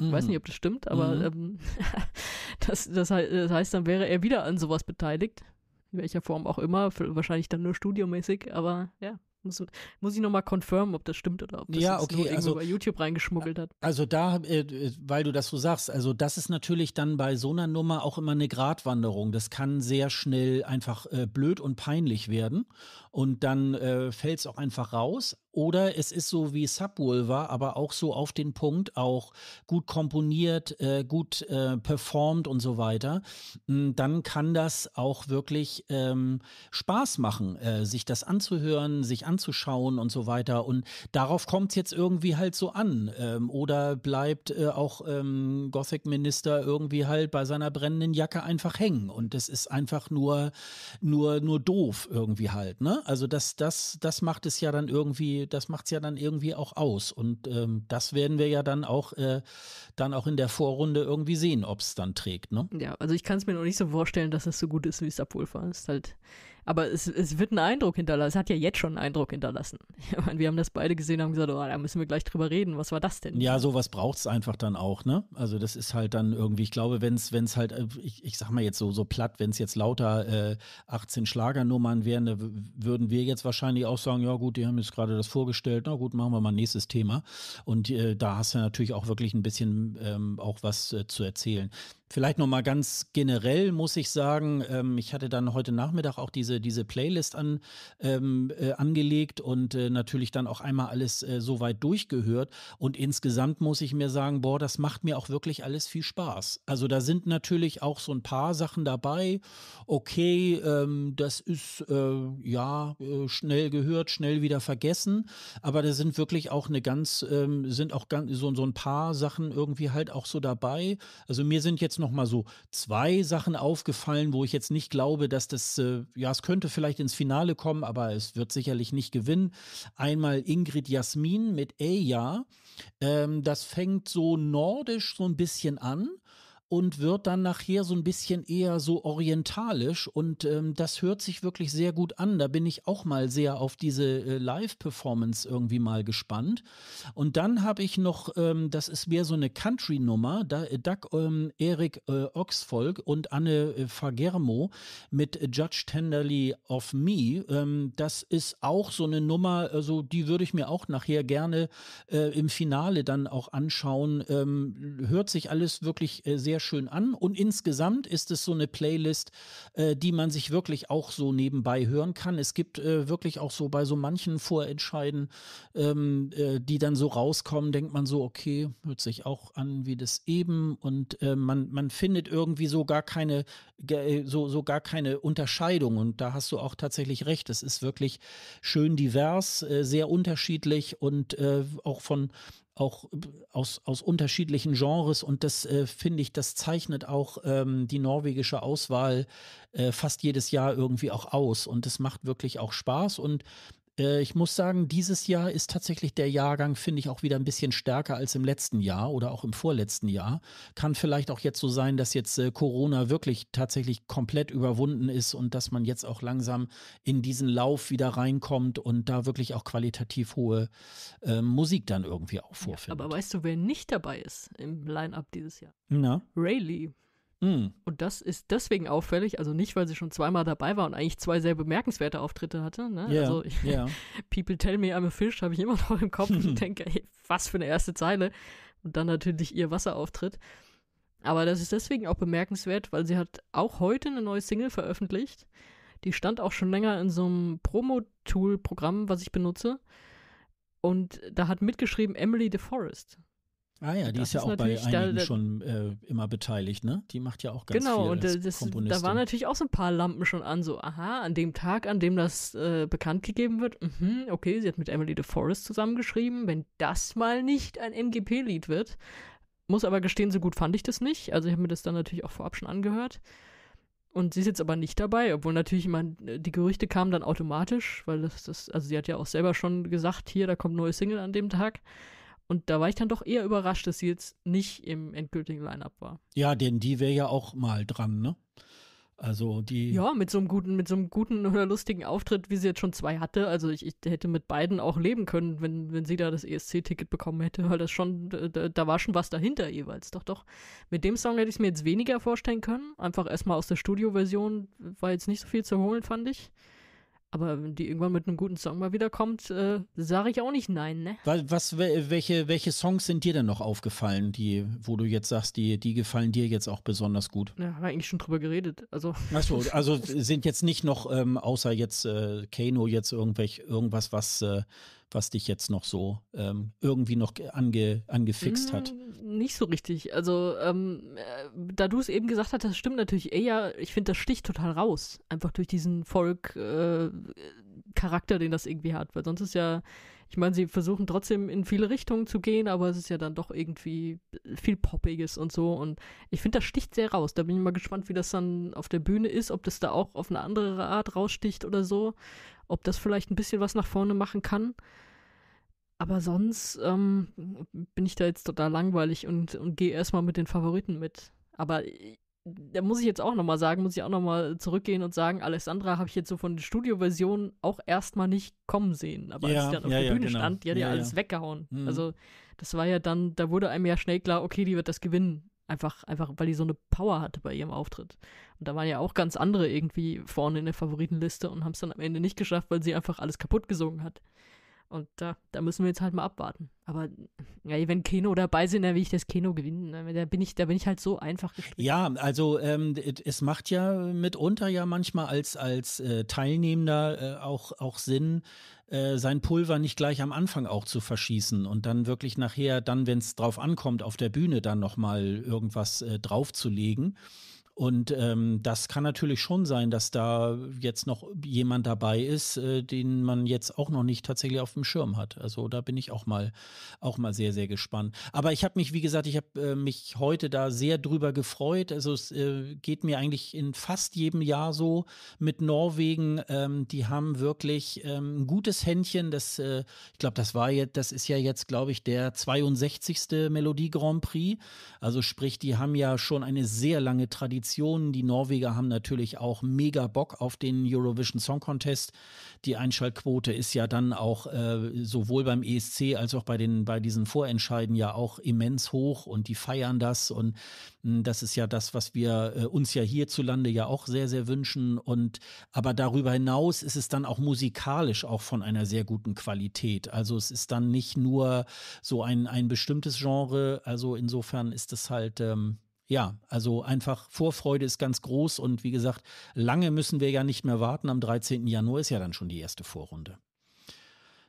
Mhm. Weiß nicht, ob das stimmt, aber mhm. ähm, [LAUGHS] das, das, das heißt, dann wäre er wieder an sowas beteiligt. In welcher Form auch immer, wahrscheinlich dann nur studiomäßig, aber ja. Muss, muss ich nochmal konfirmen, ob das stimmt oder ob das ja, okay, irgendwo also, bei YouTube reingeschmuggelt hat. Also da, äh, weil du das so sagst, also das ist natürlich dann bei so einer Nummer auch immer eine Gratwanderung. Das kann sehr schnell einfach äh, blöd und peinlich werden und dann äh, fällt es auch einfach raus. Oder es ist so wie Subwool war, aber auch so auf den Punkt, auch gut komponiert, äh, gut äh, performt und so weiter. Hm, dann kann das auch wirklich ähm, Spaß machen, äh, sich das anzuhören, sich anzuschauen und so weiter. Und darauf kommt es jetzt irgendwie halt so an. Ähm, oder bleibt äh, auch ähm, Gothic Minister irgendwie halt bei seiner brennenden Jacke einfach hängen. Und das ist einfach nur, nur, nur doof irgendwie halt. Ne? Ne? Also das, das, das macht es ja dann irgendwie, das macht es ja dann irgendwie auch aus. Und ähm, das werden wir ja dann auch, äh, dann auch in der Vorrunde irgendwie sehen, ob es dann trägt. Ne? Ja, also ich kann es mir noch nicht so vorstellen, dass es so gut ist wie Es Ist halt aber es, es wird einen Eindruck hinterlassen. Es hat ja jetzt schon einen Eindruck hinterlassen. [LAUGHS] Ich meine, wir haben das beide gesehen und haben gesagt, oh, da müssen wir gleich drüber reden. Was war das denn? Ja, sowas braucht es einfach dann auch, ne? Also das ist halt dann irgendwie, ich glaube, wenn es, halt, äh, ich, ich sag mal jetzt so, so platt, wenn es jetzt lauter äh, 18 Schlagernummern wären, da würden wir jetzt wahrscheinlich auch sagen, ja gut, die haben jetzt gerade das vorgestellt, na gut, machen wir mal ein nächstes Thema. Und äh, da hast du natürlich auch wirklich ein bisschen ähm, auch was äh, zu erzählen. Vielleicht nochmal ganz generell muss ich sagen, ähm, ich hatte dann heute Nachmittag auch diese, diese Playlist an, ähm, äh, angelegt und äh, natürlich dann auch einmal alles äh, so weit durchgehört. Und insgesamt muss ich mir sagen, boah, das macht mir auch wirklich alles viel Spaß. Also da sind natürlich auch so ein paar Sachen dabei. Okay, ähm, das ist äh, ja äh, schnell gehört, schnell wieder vergessen. Aber da sind wirklich auch eine ganz, ähm, sind auch ganz, so, so ein paar Sachen irgendwie halt auch so dabei. Also mir sind jetzt nochmal so zwei Sachen aufgefallen, wo ich jetzt nicht glaube, dass das, äh, ja, es könnte vielleicht ins Finale kommen, aber es wird sicherlich nicht gewinnen. Einmal Ingrid Jasmin mit Eja. Ähm, das fängt so nordisch so ein bisschen an und wird dann nachher so ein bisschen eher so orientalisch und ähm, das hört sich wirklich sehr gut an. Da bin ich auch mal sehr auf diese äh, Live-Performance irgendwie mal gespannt. Und dann habe ich noch, ähm, das ist mehr so eine Country-Nummer, da äh, Doug ähm, Erik äh, Oxfolk und Anne äh, Fagermo mit Judge Tenderly of Me. Ähm, das ist auch so eine Nummer, also die würde ich mir auch nachher gerne äh, im Finale dann auch anschauen. Ähm, hört sich alles wirklich äh, sehr sehr schön an. Und insgesamt ist es so eine Playlist, äh, die man sich wirklich auch so nebenbei hören kann. Es gibt äh, wirklich auch so bei so manchen Vorentscheiden, ähm, äh, die dann so rauskommen, denkt man so, okay, hört sich auch an wie das eben. Und äh, man, man findet irgendwie so gar keine, äh, so, so gar keine Unterscheidung. Und da hast du auch tatsächlich recht. Es ist wirklich schön divers, äh, sehr unterschiedlich und auch von auch äh, aus, aus unterschiedlichen Genres und das äh, finde ich, das zeichnet auch ähm, die norwegische Auswahl äh, fast jedes Jahr irgendwie auch aus und das macht wirklich auch Spaß und äh, ich muss sagen, dieses Jahr ist tatsächlich der Jahrgang, finde ich, auch wieder ein bisschen stärker als im letzten Jahr oder auch im vorletzten Jahr. Kann vielleicht auch jetzt so sein, dass jetzt äh, Corona wirklich tatsächlich komplett überwunden ist und dass man jetzt auch langsam in diesen Lauf wieder reinkommt und da wirklich auch qualitativ hohe äh, Musik dann irgendwie auch vorfindet. Ja, aber weißt du, wer nicht dabei ist im Line-Up dieses Jahr? Na? Rayleigh. Mm. Und das ist deswegen auffällig, also nicht, weil sie schon zweimal dabei war und eigentlich zwei sehr bemerkenswerte Auftritte hatte. Ne? Yeah, also ich, [LAUGHS] yeah. [LAUGHS] People Tell Me I'm a Fish habe ich immer noch im Kopf und [LAUGHS] denke, ey, was für eine erste Zeile. Und dann natürlich ihr Wasserauftritt. Aber das ist deswegen auch bemerkenswert, weil sie hat auch heute eine neue Single veröffentlicht. Die stand auch schon länger in so einem Promo-Tool-Programm, was ich benutze. Und da hat mitgeschrieben Emily DeForest. Ah ja, die ist ja ist auch bei einigen da, da, schon äh, immer beteiligt, ne? Die macht ja auch ganz genau, viel und als das, da waren natürlich auch so ein paar Lampen schon an, so aha, an dem Tag, an dem das äh, bekannt gegeben wird, mhm, okay, sie hat mit Emily DeForest zusammengeschrieben, wenn das mal nicht ein MGP-Lied wird, muss aber gestehen, so gut fand ich das nicht, also ich habe mir das dann natürlich auch vorab schon angehört und sie ist jetzt aber nicht dabei, obwohl natürlich immer äh, die Gerüchte kamen dann automatisch, weil das, das also sie hat ja auch selber schon gesagt, hier, da kommt neue Single an dem Tag, und da war ich dann doch eher überrascht, dass sie jetzt nicht im endgültigen Line-Up war. Ja, denn die wäre ja auch mal dran, ne? Also die. Ja, mit so einem guten, mit so einem guten oder lustigen Auftritt, wie sie jetzt schon zwei hatte. Also ich, ich hätte mit beiden auch leben können, wenn, wenn sie da das ESC-Ticket bekommen hätte, weil das schon, da, da, war schon was dahinter jeweils. Doch, doch. Mit dem Song hätte ich es mir jetzt weniger vorstellen können. Einfach erstmal aus der Studio-Version war jetzt nicht so viel zu holen, fand ich. Aber wenn die irgendwann mit einem guten Song mal wiederkommt, äh, sage ich auch nicht nein, ne? Was, welche, welche Songs sind dir denn noch aufgefallen, die, wo du jetzt sagst, die, die gefallen dir jetzt auch besonders gut? Ja, haben wir eigentlich schon drüber geredet. Also. Achso, [LAUGHS] also sind jetzt nicht noch, ähm, außer jetzt äh, Kano, jetzt irgendwelch, irgendwas, was äh, was dich jetzt noch so ähm, irgendwie noch ange, angefixt hat? Mm, nicht so richtig. Also, ähm, äh, da du es eben gesagt hast, das stimmt natürlich eher. Ich finde, das sticht total raus. Einfach durch diesen Folk-Charakter, äh, den das irgendwie hat. Weil sonst ist ja, ich meine, sie versuchen trotzdem in viele Richtungen zu gehen, aber es ist ja dann doch irgendwie viel Poppiges und so. Und ich finde, das sticht sehr raus. Da bin ich mal gespannt, wie das dann auf der Bühne ist, ob das da auch auf eine andere Art raussticht oder so ob das vielleicht ein bisschen was nach vorne machen kann. Aber sonst ähm, bin ich da jetzt total langweilig und, und gehe erstmal mit den Favoriten mit. Aber äh, da muss ich jetzt auch nochmal sagen, muss ich auch nochmal zurückgehen und sagen, Alessandra habe ich jetzt so von der Studioversion auch erstmal nicht kommen sehen. Aber ja, als sie dann auf ja, der ja, Bühne genau. stand, die hat ja, alles weggehauen. Mhm. Also das war ja dann, da wurde einem ja schnell klar, okay, die wird das gewinnen. Einfach, einfach, weil die so eine Power hatte bei ihrem Auftritt. Und da waren ja auch ganz andere irgendwie vorne in der Favoritenliste und haben es dann am Ende nicht geschafft, weil sie einfach alles kaputt gesungen hat. Und da, da müssen wir jetzt halt mal abwarten. Aber ja, wenn Keno dabei sind, dann will ich das Keno gewinnen. Ne? Da bin ich, da bin ich halt so einfach gestrickt. Ja, also ähm, es macht ja mitunter ja manchmal als, als äh, Teilnehmender äh, auch, auch Sinn, äh, sein Pulver nicht gleich am Anfang auch zu verschießen und dann wirklich nachher, dann, wenn es drauf ankommt, auf der Bühne dann nochmal irgendwas äh, draufzulegen. Und ähm, das kann natürlich schon sein, dass da jetzt noch jemand dabei ist, äh, den man jetzt auch noch nicht tatsächlich auf dem Schirm hat. Also da bin ich auch mal, auch mal sehr, sehr gespannt. Aber ich habe mich, wie gesagt, ich habe äh, mich heute da sehr drüber gefreut. Also es äh, geht mir eigentlich in fast jedem Jahr so mit Norwegen. Ähm, die haben wirklich ähm, ein gutes Händchen. Das, äh, ich glaube, das war jetzt, das ist ja jetzt, glaube ich, der 62. Melodie Grand Prix. Also sprich, die haben ja schon eine sehr lange Tradition Nationen. Die Norweger haben natürlich auch mega Bock auf den Eurovision Song Contest. Die Einschaltquote ist ja dann auch äh, sowohl beim ESC als auch bei den bei diesen Vorentscheiden ja auch immens hoch und die feiern das und mh, hm, das ist ja das, was wir äh, uns ja hierzulande ja auch sehr sehr wünschen und aber darüber hinaus ist es dann auch musikalisch auch von einer sehr guten Qualität. Also es ist dann nicht nur so ein ein bestimmtes Genre, also insofern ist es halt ähm, ja, also einfach Vorfreude ist ganz groß und wie gesagt, lange müssen wir ja nicht mehr warten. Am 13. Januar ist ja dann schon die erste Vorrunde.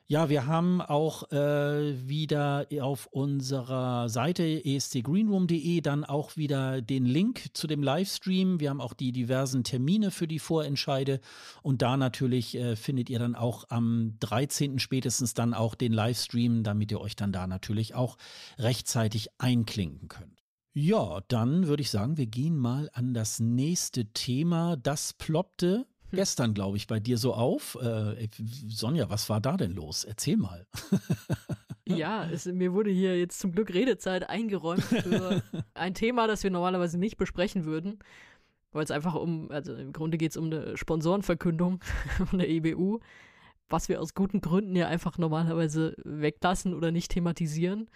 Ja, wir haben auch äh, wieder auf unserer Seite escgreenroom.de dann auch wieder den Link zu dem Livestream. Wir haben auch die diversen Termine für die Vorentscheide und da natürlich äh, findet ihr dann auch am 13. spätestens dann auch den Livestream, damit ihr euch dann da natürlich auch rechtzeitig einklinken könnt. Ja, dann würde ich sagen, wir gehen mal an das nächste Thema. Das ploppte hm. gestern, glaube ich, bei dir so auf. Äh, Sonja, was war da denn los? Erzähl mal. [LAUGHS] Ja, es, mir wurde hier jetzt zum Glück Redezeit eingeräumt für [LAUGHS] ein Thema, das wir normalerweise nicht besprechen würden, weil es einfach um, also im Grunde geht es um eine Sponsorenverkündung [LAUGHS] von der EBU, was wir aus guten Gründen ja einfach normalerweise weglassen oder nicht thematisieren.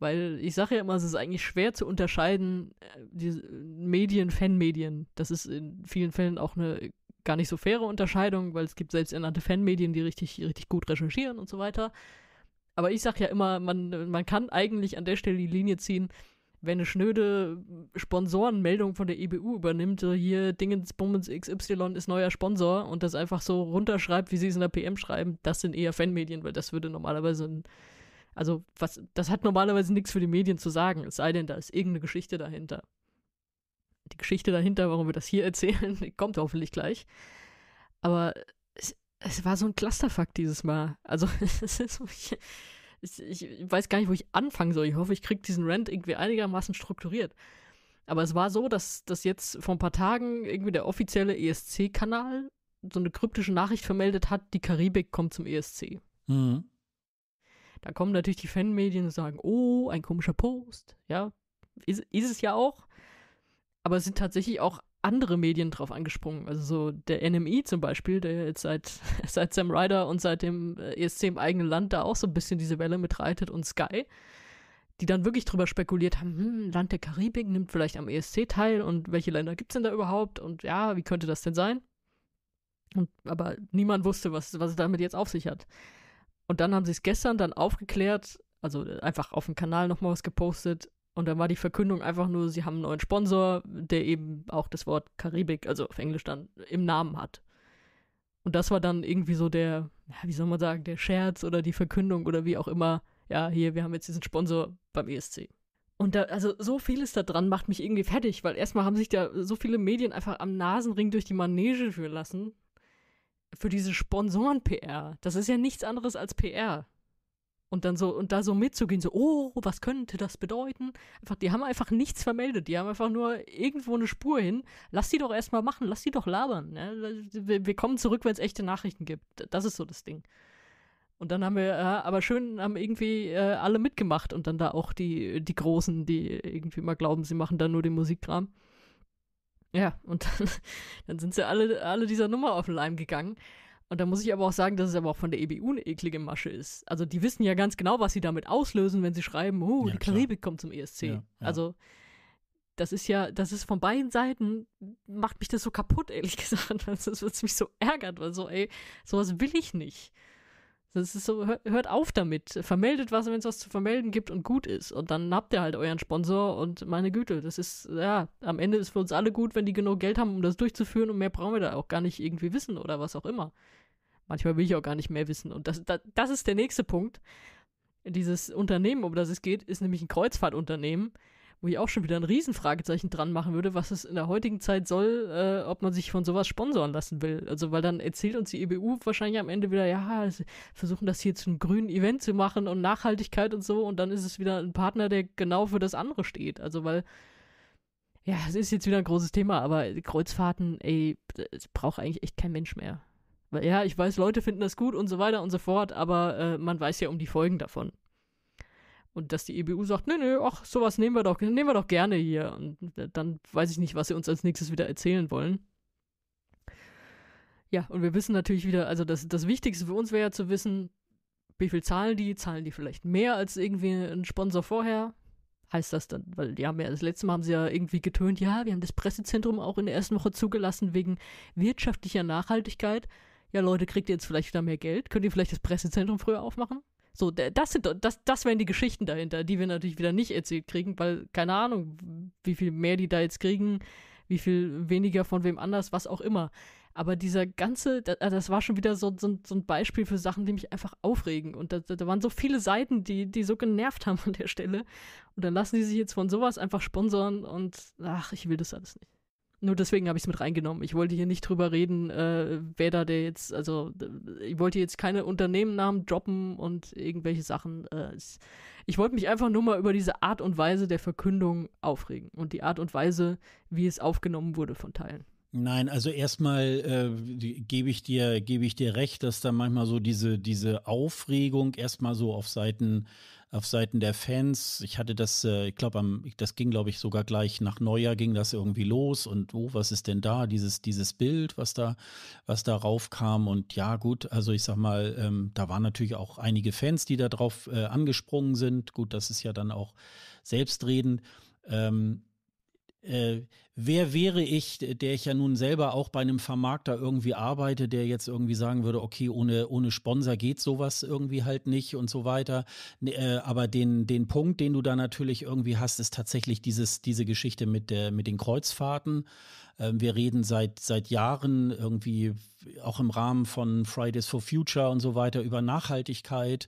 Weil ich sage ja immer, es ist eigentlich schwer zu unterscheiden, äh, die Medien, Fanmedien. Das ist in vielen Fällen auch eine gar nicht so faire Unterscheidung, weil es gibt selbsternannte Fanmedien, die richtig, richtig gut recherchieren und so weiter. Aber ich sage ja immer, man, man kann eigentlich an der Stelle die Linie ziehen, wenn eine schnöde Sponsorenmeldung von der EBU übernimmt, hier Dingens XY ist neuer Sponsor und das einfach so runterschreibt, wie sie es in der PM schreiben, das sind eher Fanmedien, weil das würde normalerweise ein also, was, das hat normalerweise nichts für die Medien zu sagen, es sei denn, da ist irgendeine Geschichte dahinter. Die Geschichte dahinter, warum wir das hier erzählen, [LAUGHS] kommt hoffentlich gleich. Aber es, es war so ein Clusterfuck dieses Mal. Also, [LAUGHS] es ist so. Ich, ich weiß gar nicht, wo ich anfangen soll. Ich hoffe, ich kriege diesen Rant irgendwie einigermaßen strukturiert. Aber es war so, dass, dass jetzt vor ein paar Tagen irgendwie der offizielle ESC-Kanal so eine kryptische Nachricht vermeldet hat, die Karibik kommt zum ESC. Mhm. Da kommen natürlich die Fanmedien und sagen, oh, ein komischer Post. Ja, ist, ist es ja auch. Aber es sind tatsächlich auch andere Medien drauf angesprungen. Also so der NMI zum Beispiel, der jetzt seit, [LAUGHS] seit Sam Ryder und seit dem äh, ESC im eigenen Land da auch so ein bisschen diese Welle mitreitet und Sky, die dann wirklich drüber spekuliert haben, hm, Land der Karibik nimmt vielleicht am ESC teil und welche Länder gibt es denn da überhaupt und ja, wie könnte das denn sein? Und, aber niemand wusste, was, was es damit jetzt auf sich hat. Und dann haben sie es gestern dann aufgeklärt, also äh, einfach auf dem Kanal nochmal was gepostet. Und dann war die Verkündung einfach nur, sie haben einen neuen Sponsor, der eben auch das Wort Karibik, also auf Englisch dann, im Namen hat. Und das war dann irgendwie so der, wie soll man sagen, der Scherz oder die Verkündung oder wie auch immer. Ja, hier, wir haben jetzt diesen Sponsor beim ESC. Und da, also so vieles da dran macht mich irgendwie fertig, weil erstmal haben sich da so viele Medien einfach am Nasenring durch die Manege führen lassen, für diese Sponsoren-PR. Das ist ja nichts anderes als PR. Und dann so, und da so mitzugehen, so, oh, was könnte das bedeuten? Einfach, die haben einfach nichts vermeldet. Die haben einfach nur irgendwo eine Spur hin. Lass die doch erstmal machen, lass die doch labern. Ne? Wir, wir, kommen zurück, wenn es echte Nachrichten gibt. Das ist so das Ding. Und dann haben wir, äh, aber schön haben irgendwie äh, alle mitgemacht und dann da auch die, die Großen, die irgendwie mal glauben, sie machen da nur den Musikkram. Ja, und dann, [LAUGHS] dann sind sie alle, alle dieser Nummer auf den Leim gegangen. Und da muss ich aber auch sagen, dass es aber auch von der EBU eine eklige Masche ist. Also die wissen ja ganz genau, was sie damit auslösen, wenn sie schreiben, oh, ja, die klar. Karibik kommt zum ESC. Ja, also das ist ja, das ist von beiden Seiten, macht mich das so kaputt, ehrlich [LAUGHS] gesagt. Das also wird mich so ärgert, weil so, ey, sowas will ich nicht. Das ist so, hört auf damit. Vermeldet was, wenn es was zu vermelden gibt und gut ist. Und dann habt ihr halt euren Sponsor und meine Güte, das ist, ja, am Ende ist für uns alle gut, wenn die genug Geld haben, um das durchzuführen und mehr brauchen wir da auch gar nicht irgendwie wissen oder was auch immer. Manchmal will ich auch gar nicht mehr wissen. Und das, das, das ist der nächste Punkt. Dieses Unternehmen, um das es geht, ist nämlich ein Kreuzfahrtunternehmen wo ich auch schon wieder ein Riesenfragezeichen dran machen würde, was es in der heutigen Zeit soll, äh, ob man sich von sowas sponsoren lassen will. Also weil dann erzählt uns die EBU wahrscheinlich am Ende wieder, ja, versuchen das hier zu einem grünen Event zu machen und Nachhaltigkeit und so und dann ist es wieder ein Partner, der genau für das andere steht. Also weil ja, es ist jetzt wieder ein großes Thema, aber Kreuzfahrten, ey, das braucht eigentlich echt kein Mensch mehr. Weil, ja, ich weiß, Leute finden das gut und so weiter und so fort, aber äh, man weiß ja um die Folgen davon. Und dass die EBU sagt, nee, nee, ach, sowas nehmen wir doch, nehmen wir doch gerne hier. Und dann weiß ich nicht, was sie uns als nächstes wieder erzählen wollen. Ja, und wir wissen natürlich wieder, also das, das Wichtigste für uns wäre ja zu wissen, wie viel zahlen die? Zahlen die vielleicht mehr als irgendwie ein Sponsor vorher? Heißt das dann, weil die haben ja das letzte Mal haben sie ja irgendwie getönt, ja, wir haben das Pressezentrum auch in der ersten Woche zugelassen wegen wirtschaftlicher Nachhaltigkeit. Ja, Leute, kriegt ihr jetzt vielleicht wieder mehr Geld? Könnt ihr vielleicht das Pressezentrum früher aufmachen? So, das sind, das, das wären die Geschichten dahinter, die wir natürlich wieder nicht erzählt kriegen, weil keine Ahnung, wie viel mehr die da jetzt kriegen, wie viel weniger von wem anders, was auch immer. Aber dieser ganze, ah, das war schon wieder so, so, so ein Beispiel für Sachen, die mich einfach aufregen. Und da, da waren so viele Seiten, die, die so genervt haben an der Stelle. Und dann lassen die sich jetzt von sowas einfach sponsoren und ach, ich will das alles nicht. Nur deswegen habe ich es mit reingenommen. Ich wollte hier nicht drüber reden, äh, wer da der jetzt, also ich wollte jetzt keine Unternehmennamen droppen und irgendwelche Sachen. Äh, ich wollte mich einfach nur mal über diese Art und Weise der Verkündung aufregen und die Art und Weise, wie es aufgenommen wurde von Teilen. Nein, also erstmal äh, gebe ich dir gebe ich dir recht, dass da manchmal so diese diese Aufregung erstmal so auf Seiten auf Seiten der Fans. Ich hatte das, äh, ich glaube, das ging, glaube ich, sogar gleich nach Neujahr ging das irgendwie los und oh, was ist denn da? Dieses, dieses Bild, was da, was da raufkam. Und ja, gut, also ich sag mal, ähm, da waren natürlich auch einige Fans, die da drauf äh, angesprungen sind. Gut, das ist ja dann auch selbstredend. Ähm, äh, wer wäre ich, der ich ja nun selber auch bei einem Vermarkter irgendwie arbeite, der jetzt irgendwie sagen würde, okay, ohne, ohne Sponsor geht sowas irgendwie halt nicht und so weiter. Ne, äh, aber den, den Punkt, den du da natürlich irgendwie hast, ist tatsächlich dieses, diese Geschichte mit, der, mit den Kreuzfahrten. Ähm, wir reden seit, seit Jahren irgendwie auch im Rahmen von Fridays for Future und so weiter über Nachhaltigkeit.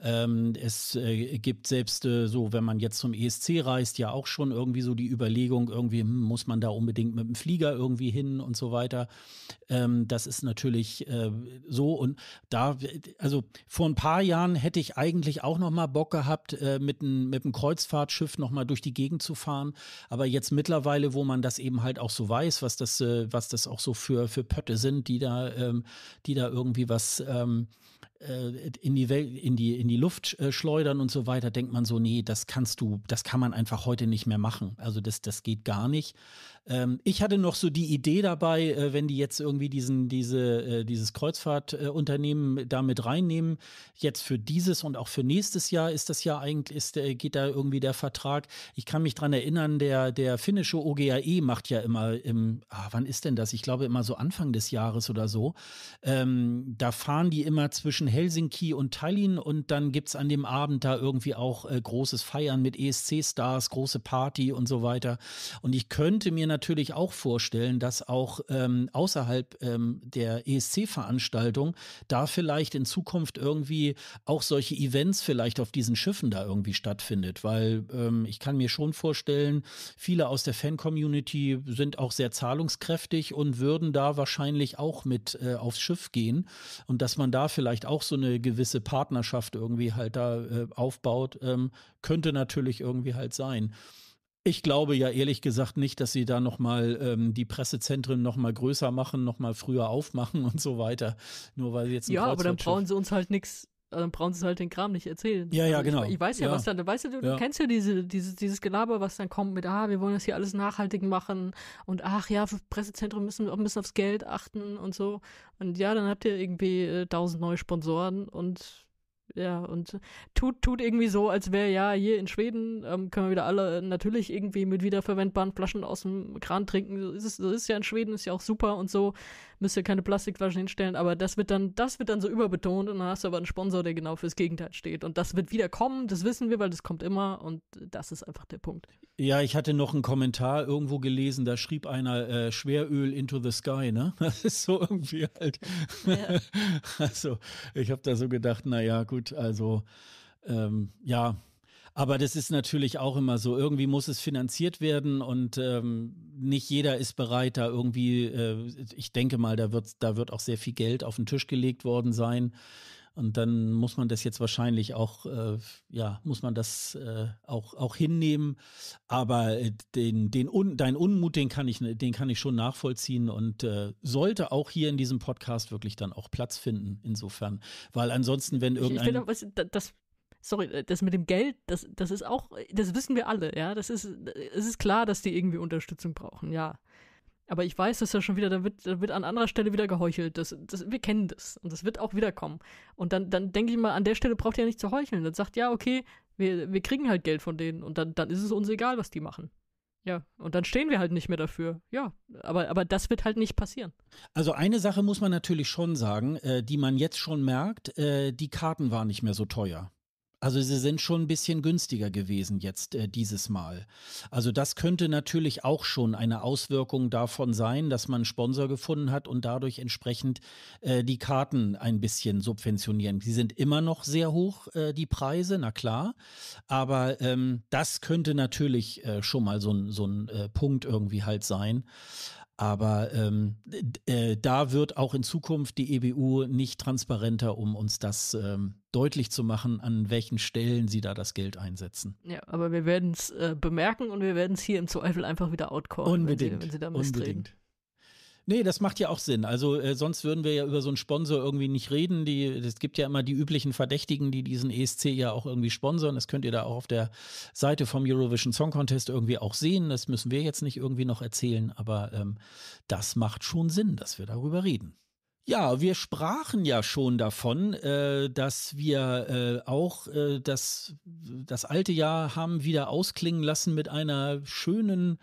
Ähm, es äh, gibt selbst äh, so, wenn man jetzt zum ESC reist, ja auch schon irgendwie so die Überlegung, irgendwie hm, muss man da unbedingt mit dem Flieger irgendwie hin und so weiter. Ähm, das ist natürlich äh, so und da, also vor ein paar Jahren hätte ich eigentlich auch noch mal Bock gehabt, äh, mit einem mit Kreuzfahrtschiff noch mal durch die Gegend zu fahren. Aber jetzt mittlerweile, wo man das eben halt auch so weiß, was das, äh, was das auch so für für Pötte sind, die da, ähm, die da irgendwie was ähm, äh, in die Welt, in die, in die Luft äh, schleudern und so weiter, denkt man so, nee, das kannst du, das kann man einfach heute nicht mehr machen. Also das, das geht gar nicht. Ähm, ich hatte noch so die Idee dabei, äh, wenn die jetzt irgendwie diesen, diese, äh, dieses Kreuzfahrtunternehmen damit reinnehmen, jetzt für dieses und auch für nächstes Jahr ist das ja eigentlich, ist, äh, geht da irgendwie der Vertrag. Ich kann mich dran erinnern, der, der finnische OGAE macht ja immer im, ah, wann ist denn das? Ich glaube immer so Anfang des Jahres oder so. Ähm, da fahren die immer zwischen Helsinki und Tallinn und dann gibt es an dem Abend da irgendwie auch äh, großes Feiern mit ESC-Stars, große Party und so weiter. Und ich könnte mir natürlich natürlich auch vorstellen, dass auch ähm, außerhalb ähm, der ESC-Veranstaltung da vielleicht in Zukunft irgendwie auch solche Events vielleicht auf diesen Schiffen da irgendwie stattfindet, weil ähm, ich kann mir schon vorstellen, viele aus der Fan-Community sind auch sehr zahlungskräftig und würden da wahrscheinlich auch mit äh, aufs Schiff gehen und dass man da vielleicht auch so eine gewisse Partnerschaft irgendwie halt da äh, aufbaut, ähm, könnte natürlich irgendwie halt sein. Ich glaube ja ehrlich gesagt nicht, dass sie da nochmal ähm, die Pressezentren nochmal größer machen, nochmal früher aufmachen [LAUGHS] und so weiter. Nur weil sie jetzt ein Ja, aber dann brauchen sie uns halt nichts äh, dann brauchen sie halt den Kram nicht erzählen. Ja, ja, also genau. Ich, ich, weiß ja, ja. was dann, weißt du, du, ja. kennst ja diese, diese, dieses Gelaber, was dann kommt mit, ah, wir wollen das hier alles nachhaltig machen und ach ja, für Pressezentrum müssen wir auch ein bisschen aufs Geld achten und so. Und ja, dann habt ihr irgendwie äh, tausend äh, neue Sponsoren und ja, und tut, tut irgendwie so, als wäre ja hier in Schweden, ähm, können wir wieder alle natürlich irgendwie mit wiederverwendbaren Flaschen aus dem Kran trinken. So ist, es, so ist ja in Schweden, ist ja auch super und so müsst ihr keine Plastikflaschen hinstellen, aber das wird dann, das wird dann so überbetont und dann hast du aber einen Sponsor, der genau fürs Gegenteil steht. Und das wird wieder kommen, das wissen wir, weil das kommt immer und das ist einfach der Punkt. Ja, ich hatte noch einen Kommentar irgendwo gelesen, da schrieb einer äh, Schweröl into the sky, ne? [LAUGHS] Das ist so irgendwie halt. Ja. [LAUGHS] also, ich habe da so gedacht, naja, gut, also ähm, ja, aber das ist natürlich auch immer so. Irgendwie muss es finanziert werden und ähm, nicht jeder ist bereit, da irgendwie, äh, ich denke mal, da wird, da wird auch sehr viel Geld auf den Tisch gelegt worden sein. Und dann muss man das jetzt wahrscheinlich auch, äh, ja, muss man das äh, auch, auch hinnehmen. Aber äh, den, den Un, dein Unmut, den kann ich, den kann ich schon nachvollziehen und äh, sollte auch hier in diesem Podcast wirklich dann auch Platz finden, insofern. Weil ansonsten, wenn irgendein. Ich, ich will noch was, das sorry, äh, das mit dem Geld, das, das ist auch, das wissen wir alle, ja. Das ist, es ist klar, dass die irgendwie Unterstützung brauchen, ja. Aber ich weiß, dass ja schon wieder, da wird, da wird an anderer Stelle wieder geheuchelt. Das, das, wir kennen das. Und das wird auch wiederkommen. Und dann, dann denke ich mal, an der Stelle braucht ihr ja nicht zu heucheln. Dann sagt, ja, okay, wir, wir kriegen halt Geld von denen. Und dann, dann ist es uns egal, was die machen. Ja, und dann stehen wir halt nicht mehr dafür. Ja, aber, aber das wird halt nicht passieren. Also eine Sache muss man natürlich schon sagen, äh, die man jetzt schon merkt, äh, die Karten waren nicht mehr so teuer. Also sie sind schon ein bisschen günstiger gewesen jetzt äh, dieses Mal. Also das könnte natürlich auch schon eine Auswirkung davon sein, dass man einen Sponsor gefunden hat und dadurch entsprechend äh, die Karten ein bisschen subventionieren. Sie sind immer noch sehr hoch, äh, die Preise, na klar. Aber ähm, das könnte natürlich äh, schon mal so ein, so ein äh, Punkt irgendwie halt sein. Aber ähm, äh, da wird auch in Zukunft die EBU nicht transparenter, um uns das ähm, deutlich zu machen, an welchen Stellen sie da das Geld einsetzen. Ja, aber wir werden es äh, bemerken und wir werden es hier im Zweifel einfach wieder outcallen, unbedingt, wenn, sie, wenn sie da mistreten. Unbedingt. Nee, das macht ja auch Sinn. Also äh, sonst würden wir ja über so einen Sponsor irgendwie nicht reden. es gibt ja immer die üblichen Verdächtigen, die diesen ESC ja auch irgendwie sponsern. Das könnt ihr da auch auf der Seite vom Eurovision Song Contest irgendwie auch sehen. Das müssen wir jetzt nicht irgendwie noch erzählen, aber ähm, das macht schon Sinn, dass wir darüber reden. Ja, wir sprachen ja schon davon, äh, dass wir äh, auch äh, das, das alte Jahr haben wieder ausklingen lassen mit einer schönen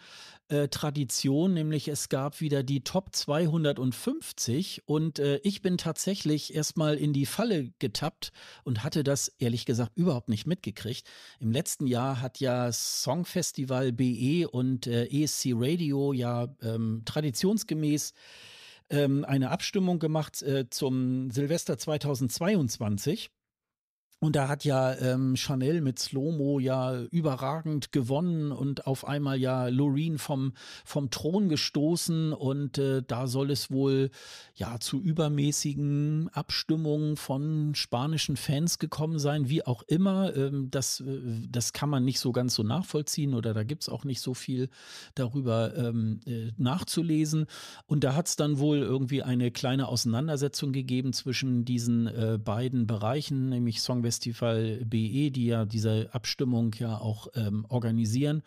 äh, Tradition, nämlich es gab wieder die Top 250 und äh, ich bin tatsächlich erstmal in die Falle getappt und hatte das ehrlich gesagt überhaupt nicht mitgekriegt. Im letzten Jahr hat ja Songfestival BE und äh, ESC Radio ja ähm, traditionsgemäß ähm, eine Abstimmung gemacht äh, zum Silvester 2022. Und da hat ja ähm, Chanel mit Slomo ja überragend gewonnen und auf einmal ja Loreen vom, vom Thron gestoßen. Und äh, da soll es wohl ja zu übermäßigen Abstimmungen von spanischen Fans gekommen sein, wie auch immer. Ähm, das, äh, das kann man nicht so ganz so nachvollziehen oder da gibt es auch nicht so viel darüber ähm, äh, nachzulesen. Und da hat es dann wohl irgendwie eine kleine Auseinandersetzung gegeben zwischen diesen äh, beiden Bereichen, nämlich Song Festival BE, die ja diese Abstimmung ja auch ähm, organisieren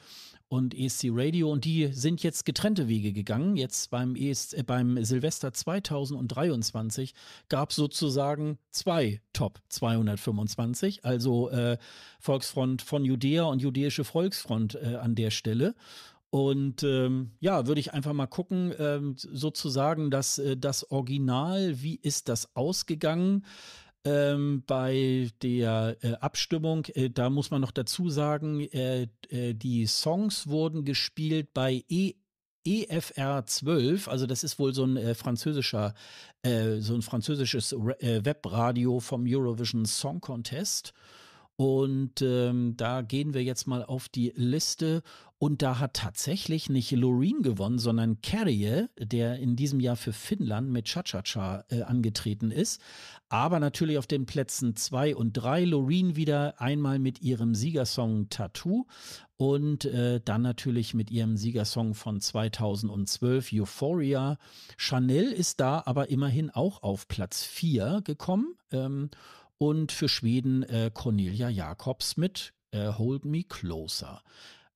und ESC Radio und die sind jetzt getrennte Wege gegangen. Jetzt beim, ES, äh, beim Silvester 2023 gab es sozusagen zwei Top 225, also äh, Volksfront von Judäa und Judäische Volksfront äh, an der Stelle. Und ähm, ja, würde ich einfach mal gucken, ähm, sozusagen dass äh, das Original, wie ist das ausgegangen? ähm, bei der äh, Abstimmung. Äh, da muss man noch dazu sagen, äh, äh die Songs wurden gespielt bei e EFR 12, also das ist wohl so ein äh, französischer, äh, so ein französisches Webradio vom Eurovision Song Contest. Und ähm, da gehen wir jetzt mal auf die Liste. Und da hat tatsächlich nicht Loreen gewonnen, sondern Carrie, der in diesem Jahr für Finnland mit Cha-Cha-Cha äh, angetreten ist. Aber natürlich auf den Plätzen 2 und 3 Loreen wieder einmal mit ihrem Siegersong Tattoo und äh, dann natürlich mit ihrem Siegersong von 2012 Euphoria. Chanel ist da aber immerhin auch auf Platz 4 gekommen. Ähm, und für Schweden äh, Cornelia Jakobs mit äh, Hold Me Closer.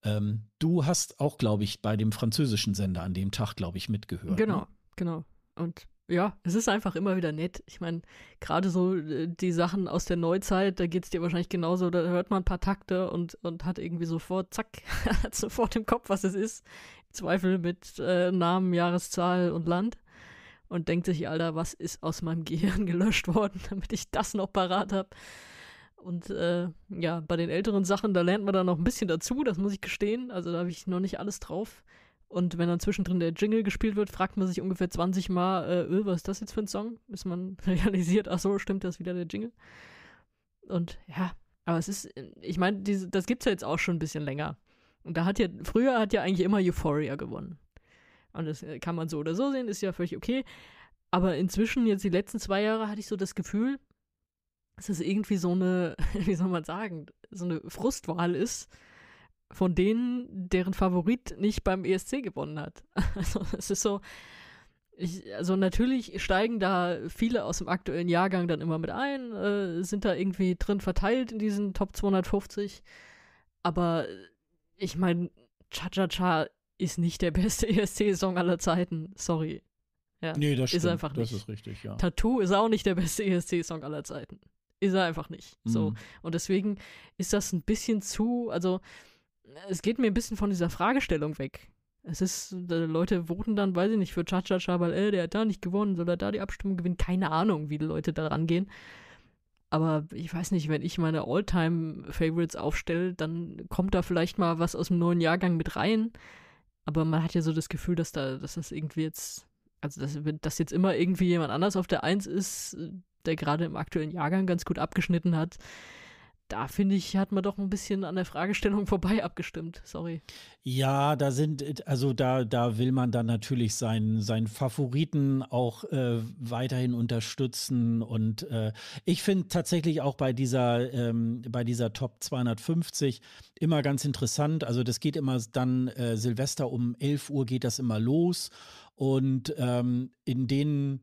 Ähm, du hast auch, glaube ich, bei dem französischen Sender an dem Tag, glaube ich, mitgehört. Ne? Genau, ne? genau. Und ja, es ist einfach immer wieder nett. Ich meine, gerade so äh, die Sachen aus der Neuzeit, da geht es dir wahrscheinlich genauso, da hört man ein paar Takte und, und hat irgendwie sofort, zack, [LAUGHS] hat sofort im Kopf, was es ist. Zweifel mit äh, Namen, Jahreszahl und Land und denkt sich, Alter, was ist aus meinem Gehirn [LAUGHS] gelöscht worden, [LAUGHS] damit ich das noch parat habe. Und äh, ja, bei den älteren Sachen, da lernt man dann noch ein bisschen dazu, das muss ich gestehen. Also da habe ich noch nicht alles drauf. Und wenn dann zwischendrin der Jingle gespielt wird, fragt man sich ungefähr 20 Mal, äh, öh, was ist das jetzt für ein Song? Bis man [LAUGHS] realisiert, ach so, stimmt, das wieder der Jingle. Und ja, aber es ist, ich meine, das gibt es ja jetzt auch schon ein bisschen länger. Und da hat ja, früher hat ja eigentlich immer Euphoria gewonnen. Und das äh, kann man so oder so sehen, ist ja völlig okay. Aber inzwischen, jetzt die letzten zwei Jahre, hatte ich so das Gefühl, dass es irgendwie so eine, [LAUGHS] wie soll man sagen, so eine Frustwahl ist von denen, deren Favorit nicht beim ESC gewonnen hat. [LAUGHS] Also es ist so, ich, also natürlich steigen da viele aus dem aktuellen Jahrgang dann immer mit ein, äh, sind da irgendwie drin verteilt in diesen Top 250. Aber ich meine, Cha-Cha-Cha ist nicht der [LAUGHS] beste ESC-Song aller Zeiten. Sorry. Ja, nee, das ist stimmt. einfach nicht. Das ist richtig, ja. Tattoo ist auch nicht der beste ESC-Song aller Zeiten. Ist er einfach nicht. Mhm. Und deswegen ist das ein bisschen zu, also es geht mir ein bisschen von dieser Fragestellung weg. Es ist, Leute voten dann, weiß ich nicht, für Cha-Cha-Cha, weil ey, der hat da nicht gewonnen, soll er da die Abstimmung gewinnen? Keine Ahnung, wie die Leute da rangehen. Aber ich weiß nicht, wenn ich meine All-Time-Favorites aufstelle, dann kommt da vielleicht mal was aus dem neuen Jahrgang mit rein. Aber man hat ja so das Gefühl, dass da, dass das irgendwie jetzt, also dass, dass jetzt immer irgendwie jemand anders auf der Eins ist, äh, der gerade im aktuellen Jahrgang ganz gut abgeschnitten hat, da finde ich, hat man doch ein bisschen an der Fragestellung [LAUGHS] vorbei abgestimmt. Sorry. Ja, da sind, also da, da will man dann natürlich seinen, seinen Favoriten auch äh, weiterhin unterstützen. Und äh, ich finde tatsächlich auch bei dieser, ähm, bei dieser Top 250 immer ganz interessant. Also das geht immer dann äh, Silvester um 11 Uhr geht das immer los. Und ähm, in denen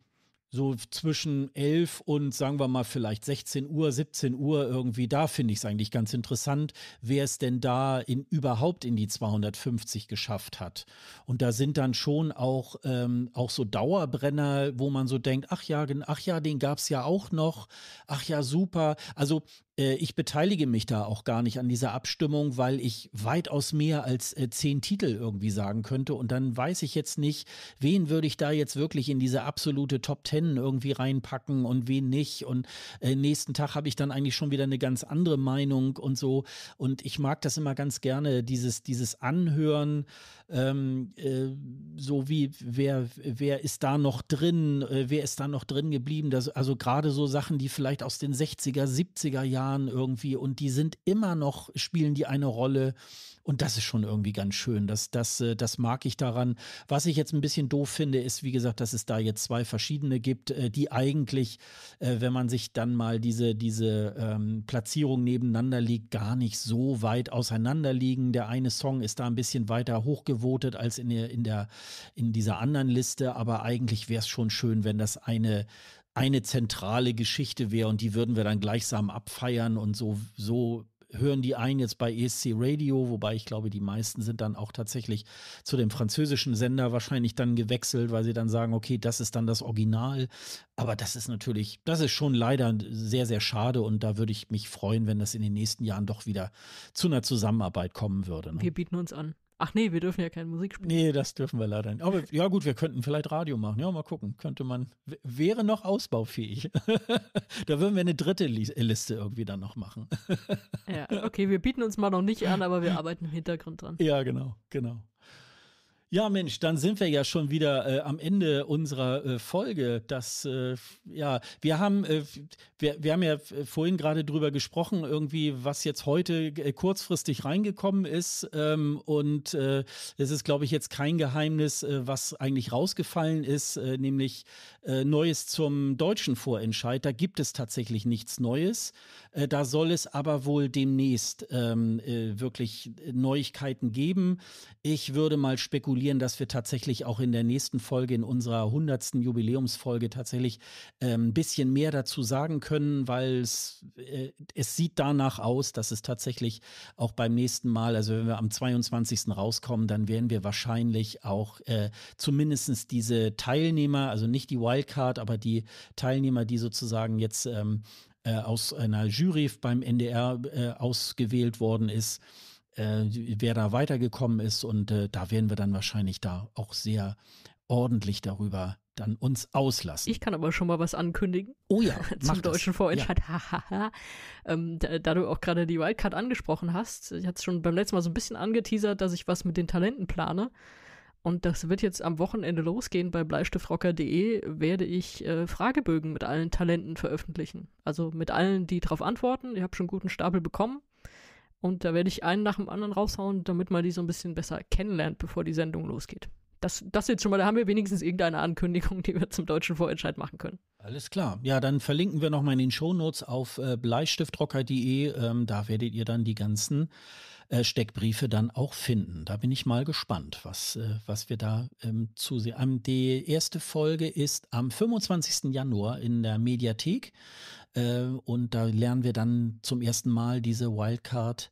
so zwischen 11 und sagen wir mal vielleicht 16 Uhr, 17 Uhr irgendwie, da finde ich es eigentlich ganz interessant, wer es denn da in, überhaupt in die 250 geschafft hat. Und da sind dann schon auch, ähm, auch so Dauerbrenner, wo man so denkt, ach ja, ach ja, den gab's ja auch noch, ach ja, super. Also äh, ich beteilige mich da auch gar nicht an dieser Abstimmung, weil ich weitaus mehr als äh, zehn Titel irgendwie sagen könnte. Und dann weiß ich jetzt nicht, wen würde ich da jetzt wirklich in diese absolute Top Ten irgendwie reinpacken und wen nicht. Und äh, nächsten Tag habe ich dann eigentlich schon wieder eine ganz andere Meinung und so. Und ich mag das immer ganz gerne, dieses, dieses Anhören, ähm, äh, so wie wer, wer ist da noch drin, äh, wer ist da noch drin geblieben. Das, also gerade so Sachen, die vielleicht aus den 60er, 70er Jahren Jahren irgendwie und die sind immer noch, spielen die eine Rolle. Und das ist schon irgendwie ganz schön. Das, das, äh, das mag ich daran. Was ich jetzt ein bisschen doof finde, ist, wie gesagt, dass es da jetzt zwei verschiedene gibt, äh, die eigentlich, äh, wenn man sich dann mal diese, diese ähm, Platzierung nebeneinander liegt, gar nicht so weit auseinander liegen. Der eine Song ist da ein bisschen weiter hochgewotet als in der, in der, in dieser anderen Liste, aber eigentlich wäre es schon schön, wenn das eine eine zentrale Geschichte wäre und die würden wir dann gleichsam abfeiern und so, so hören die ein jetzt bei ESC Radio, wobei ich glaube, die meisten sind dann auch tatsächlich zu dem französischen Sender wahrscheinlich dann gewechselt, weil sie dann sagen, okay, das ist dann das Original. Aber das ist natürlich, das ist schon leider sehr, sehr schade und da würde ich mich freuen, wenn das in den nächsten Jahren doch wieder zu einer Zusammenarbeit kommen würde. Ne? Wir bieten uns an. Ach nee, wir dürfen ja keine Musik spielen. Nee, das dürfen wir leider nicht. Aber ja gut, wir könnten vielleicht Radio machen. Ja, mal gucken. Könnte man, wäre noch ausbaufähig. [LAUGHS] da würden wir eine dritte Liste irgendwie dann noch machen. [LAUGHS] ja, okay, wir bieten uns mal noch nicht an, aber wir arbeiten im Hintergrund dran. Ja, genau, genau. Ja, Mensch, dann sind wir ja schon wieder äh, am Ende unserer äh, Folge. Das, äh, ja, wir haben, äh, wir, wir haben ja vorhin gerade drüber gesprochen, irgendwie, was jetzt heute äh, kurzfristig reingekommen ist. Ähm, und äh, es ist, glaube ich, jetzt kein Geheimnis, was eigentlich rausgefallen ist, nämlich Neues zum deutschen Vorentscheid. Da gibt es tatsächlich nichts Neues. da soll es aber wohl demnächst ähm, wirklich Neuigkeiten geben. Ich würde mal spekulieren, spekulieren, dass wir tatsächlich auch in der nächsten Folge, in unserer hundertsten Jubiläumsfolge tatsächlich äh, ein bisschen mehr dazu sagen können, weil es, äh, es sieht danach aus, dass es tatsächlich auch beim nächsten Mal, also wenn wir am 22. rauskommen, dann werden wir wahrscheinlich auch äh, zumindest diese Teilnehmer, also nicht die Wildcard, aber die Teilnehmer, die sozusagen jetzt ähm, äh, aus einer Jury beim NDR äh, ausgewählt worden ist, äh, wer da weitergekommen ist. Und äh, da werden wir dann wahrscheinlich da auch sehr ordentlich darüber dann uns auslassen. Ich kann aber schon mal was ankündigen. Oh ja, [LAUGHS] zum deutschen Vorentscheid. Ja. ähm, da, da, du auch gerade die Wildcard angesprochen hast, ich hatte es schon beim letzten Mal so ein bisschen angeteasert, dass ich was mit den Talenten plane. Und das wird jetzt am Wochenende losgehen. Bei bleistiftrocker.de werde ich äh, Fragebögen mit allen Talenten veröffentlichen. Also mit allen, die darauf antworten. Ich habe schon einen guten Stapel bekommen. Und da werde ich einen nach dem anderen raushauen, damit man die so ein bisschen besser kennenlernt, bevor die Sendung losgeht. Das, das jetzt schon mal, da haben wir wenigstens irgendeine Ankündigung, die wir zum deutschen Vorentscheid machen können. Alles klar. Ja, dann verlinken wir nochmal in den Shownotes auf äh, bleistiftrocker.de. Ähm, da werdet ihr dann die ganzen äh, Steckbriefe dann auch finden. Da bin ich mal gespannt, was, äh, was wir da ähm, zusehen. Ähm, die erste Folge ist am 25. Januar in der Mediathek. Ähm, und da lernen wir dann zum ersten Mal diese Wildcard.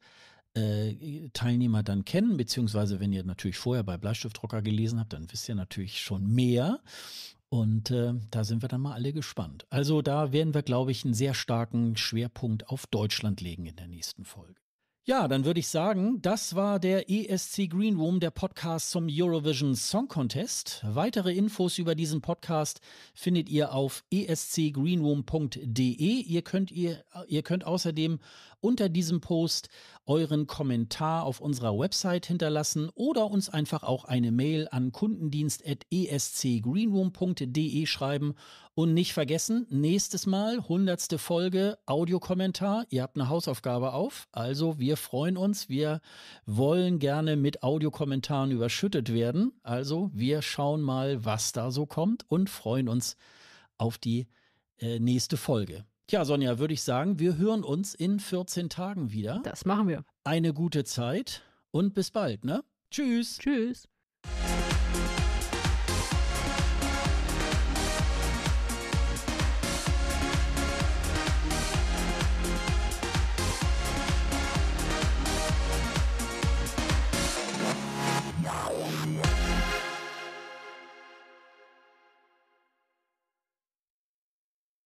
Äh, Teilnehmer dann kennen, beziehungsweise wenn ihr natürlich vorher bei Bleistiftdrucker gelesen habt, dann wisst ihr natürlich schon mehr. Und äh, da sind wir dann mal alle gespannt. Also da werden wir, glaube ich, einen sehr starken Schwerpunkt auf Deutschland legen in der nächsten Folge. Ja, dann würde ich sagen, das war der ESC Green Room, der Podcast zum Eurovision Song Contest. Weitere Infos über diesen Podcast findet ihr auf escgreenroom.de. Ihr könnt ihr, ihr könnt außerdem unter diesem Post euren Kommentar auf unserer Website hinterlassen oder uns einfach auch eine Mail an kundendienst.escgreenroom.de schreiben. Und nicht vergessen, nächstes Mal, hundertste Folge, Audiokommentar. Ihr habt eine Hausaufgabe auf. Also wir freuen uns. Wir wollen gerne mit Audiokommentaren überschüttet werden. Also wir schauen mal, was da so kommt und freuen uns auf die äh, nächste Folge. Tja, Sonja, würde ich sagen, wir hören uns in 14 Tagen wieder. Das machen wir. Eine gute Zeit und bis bald, ne? Tschüss. Tschüss.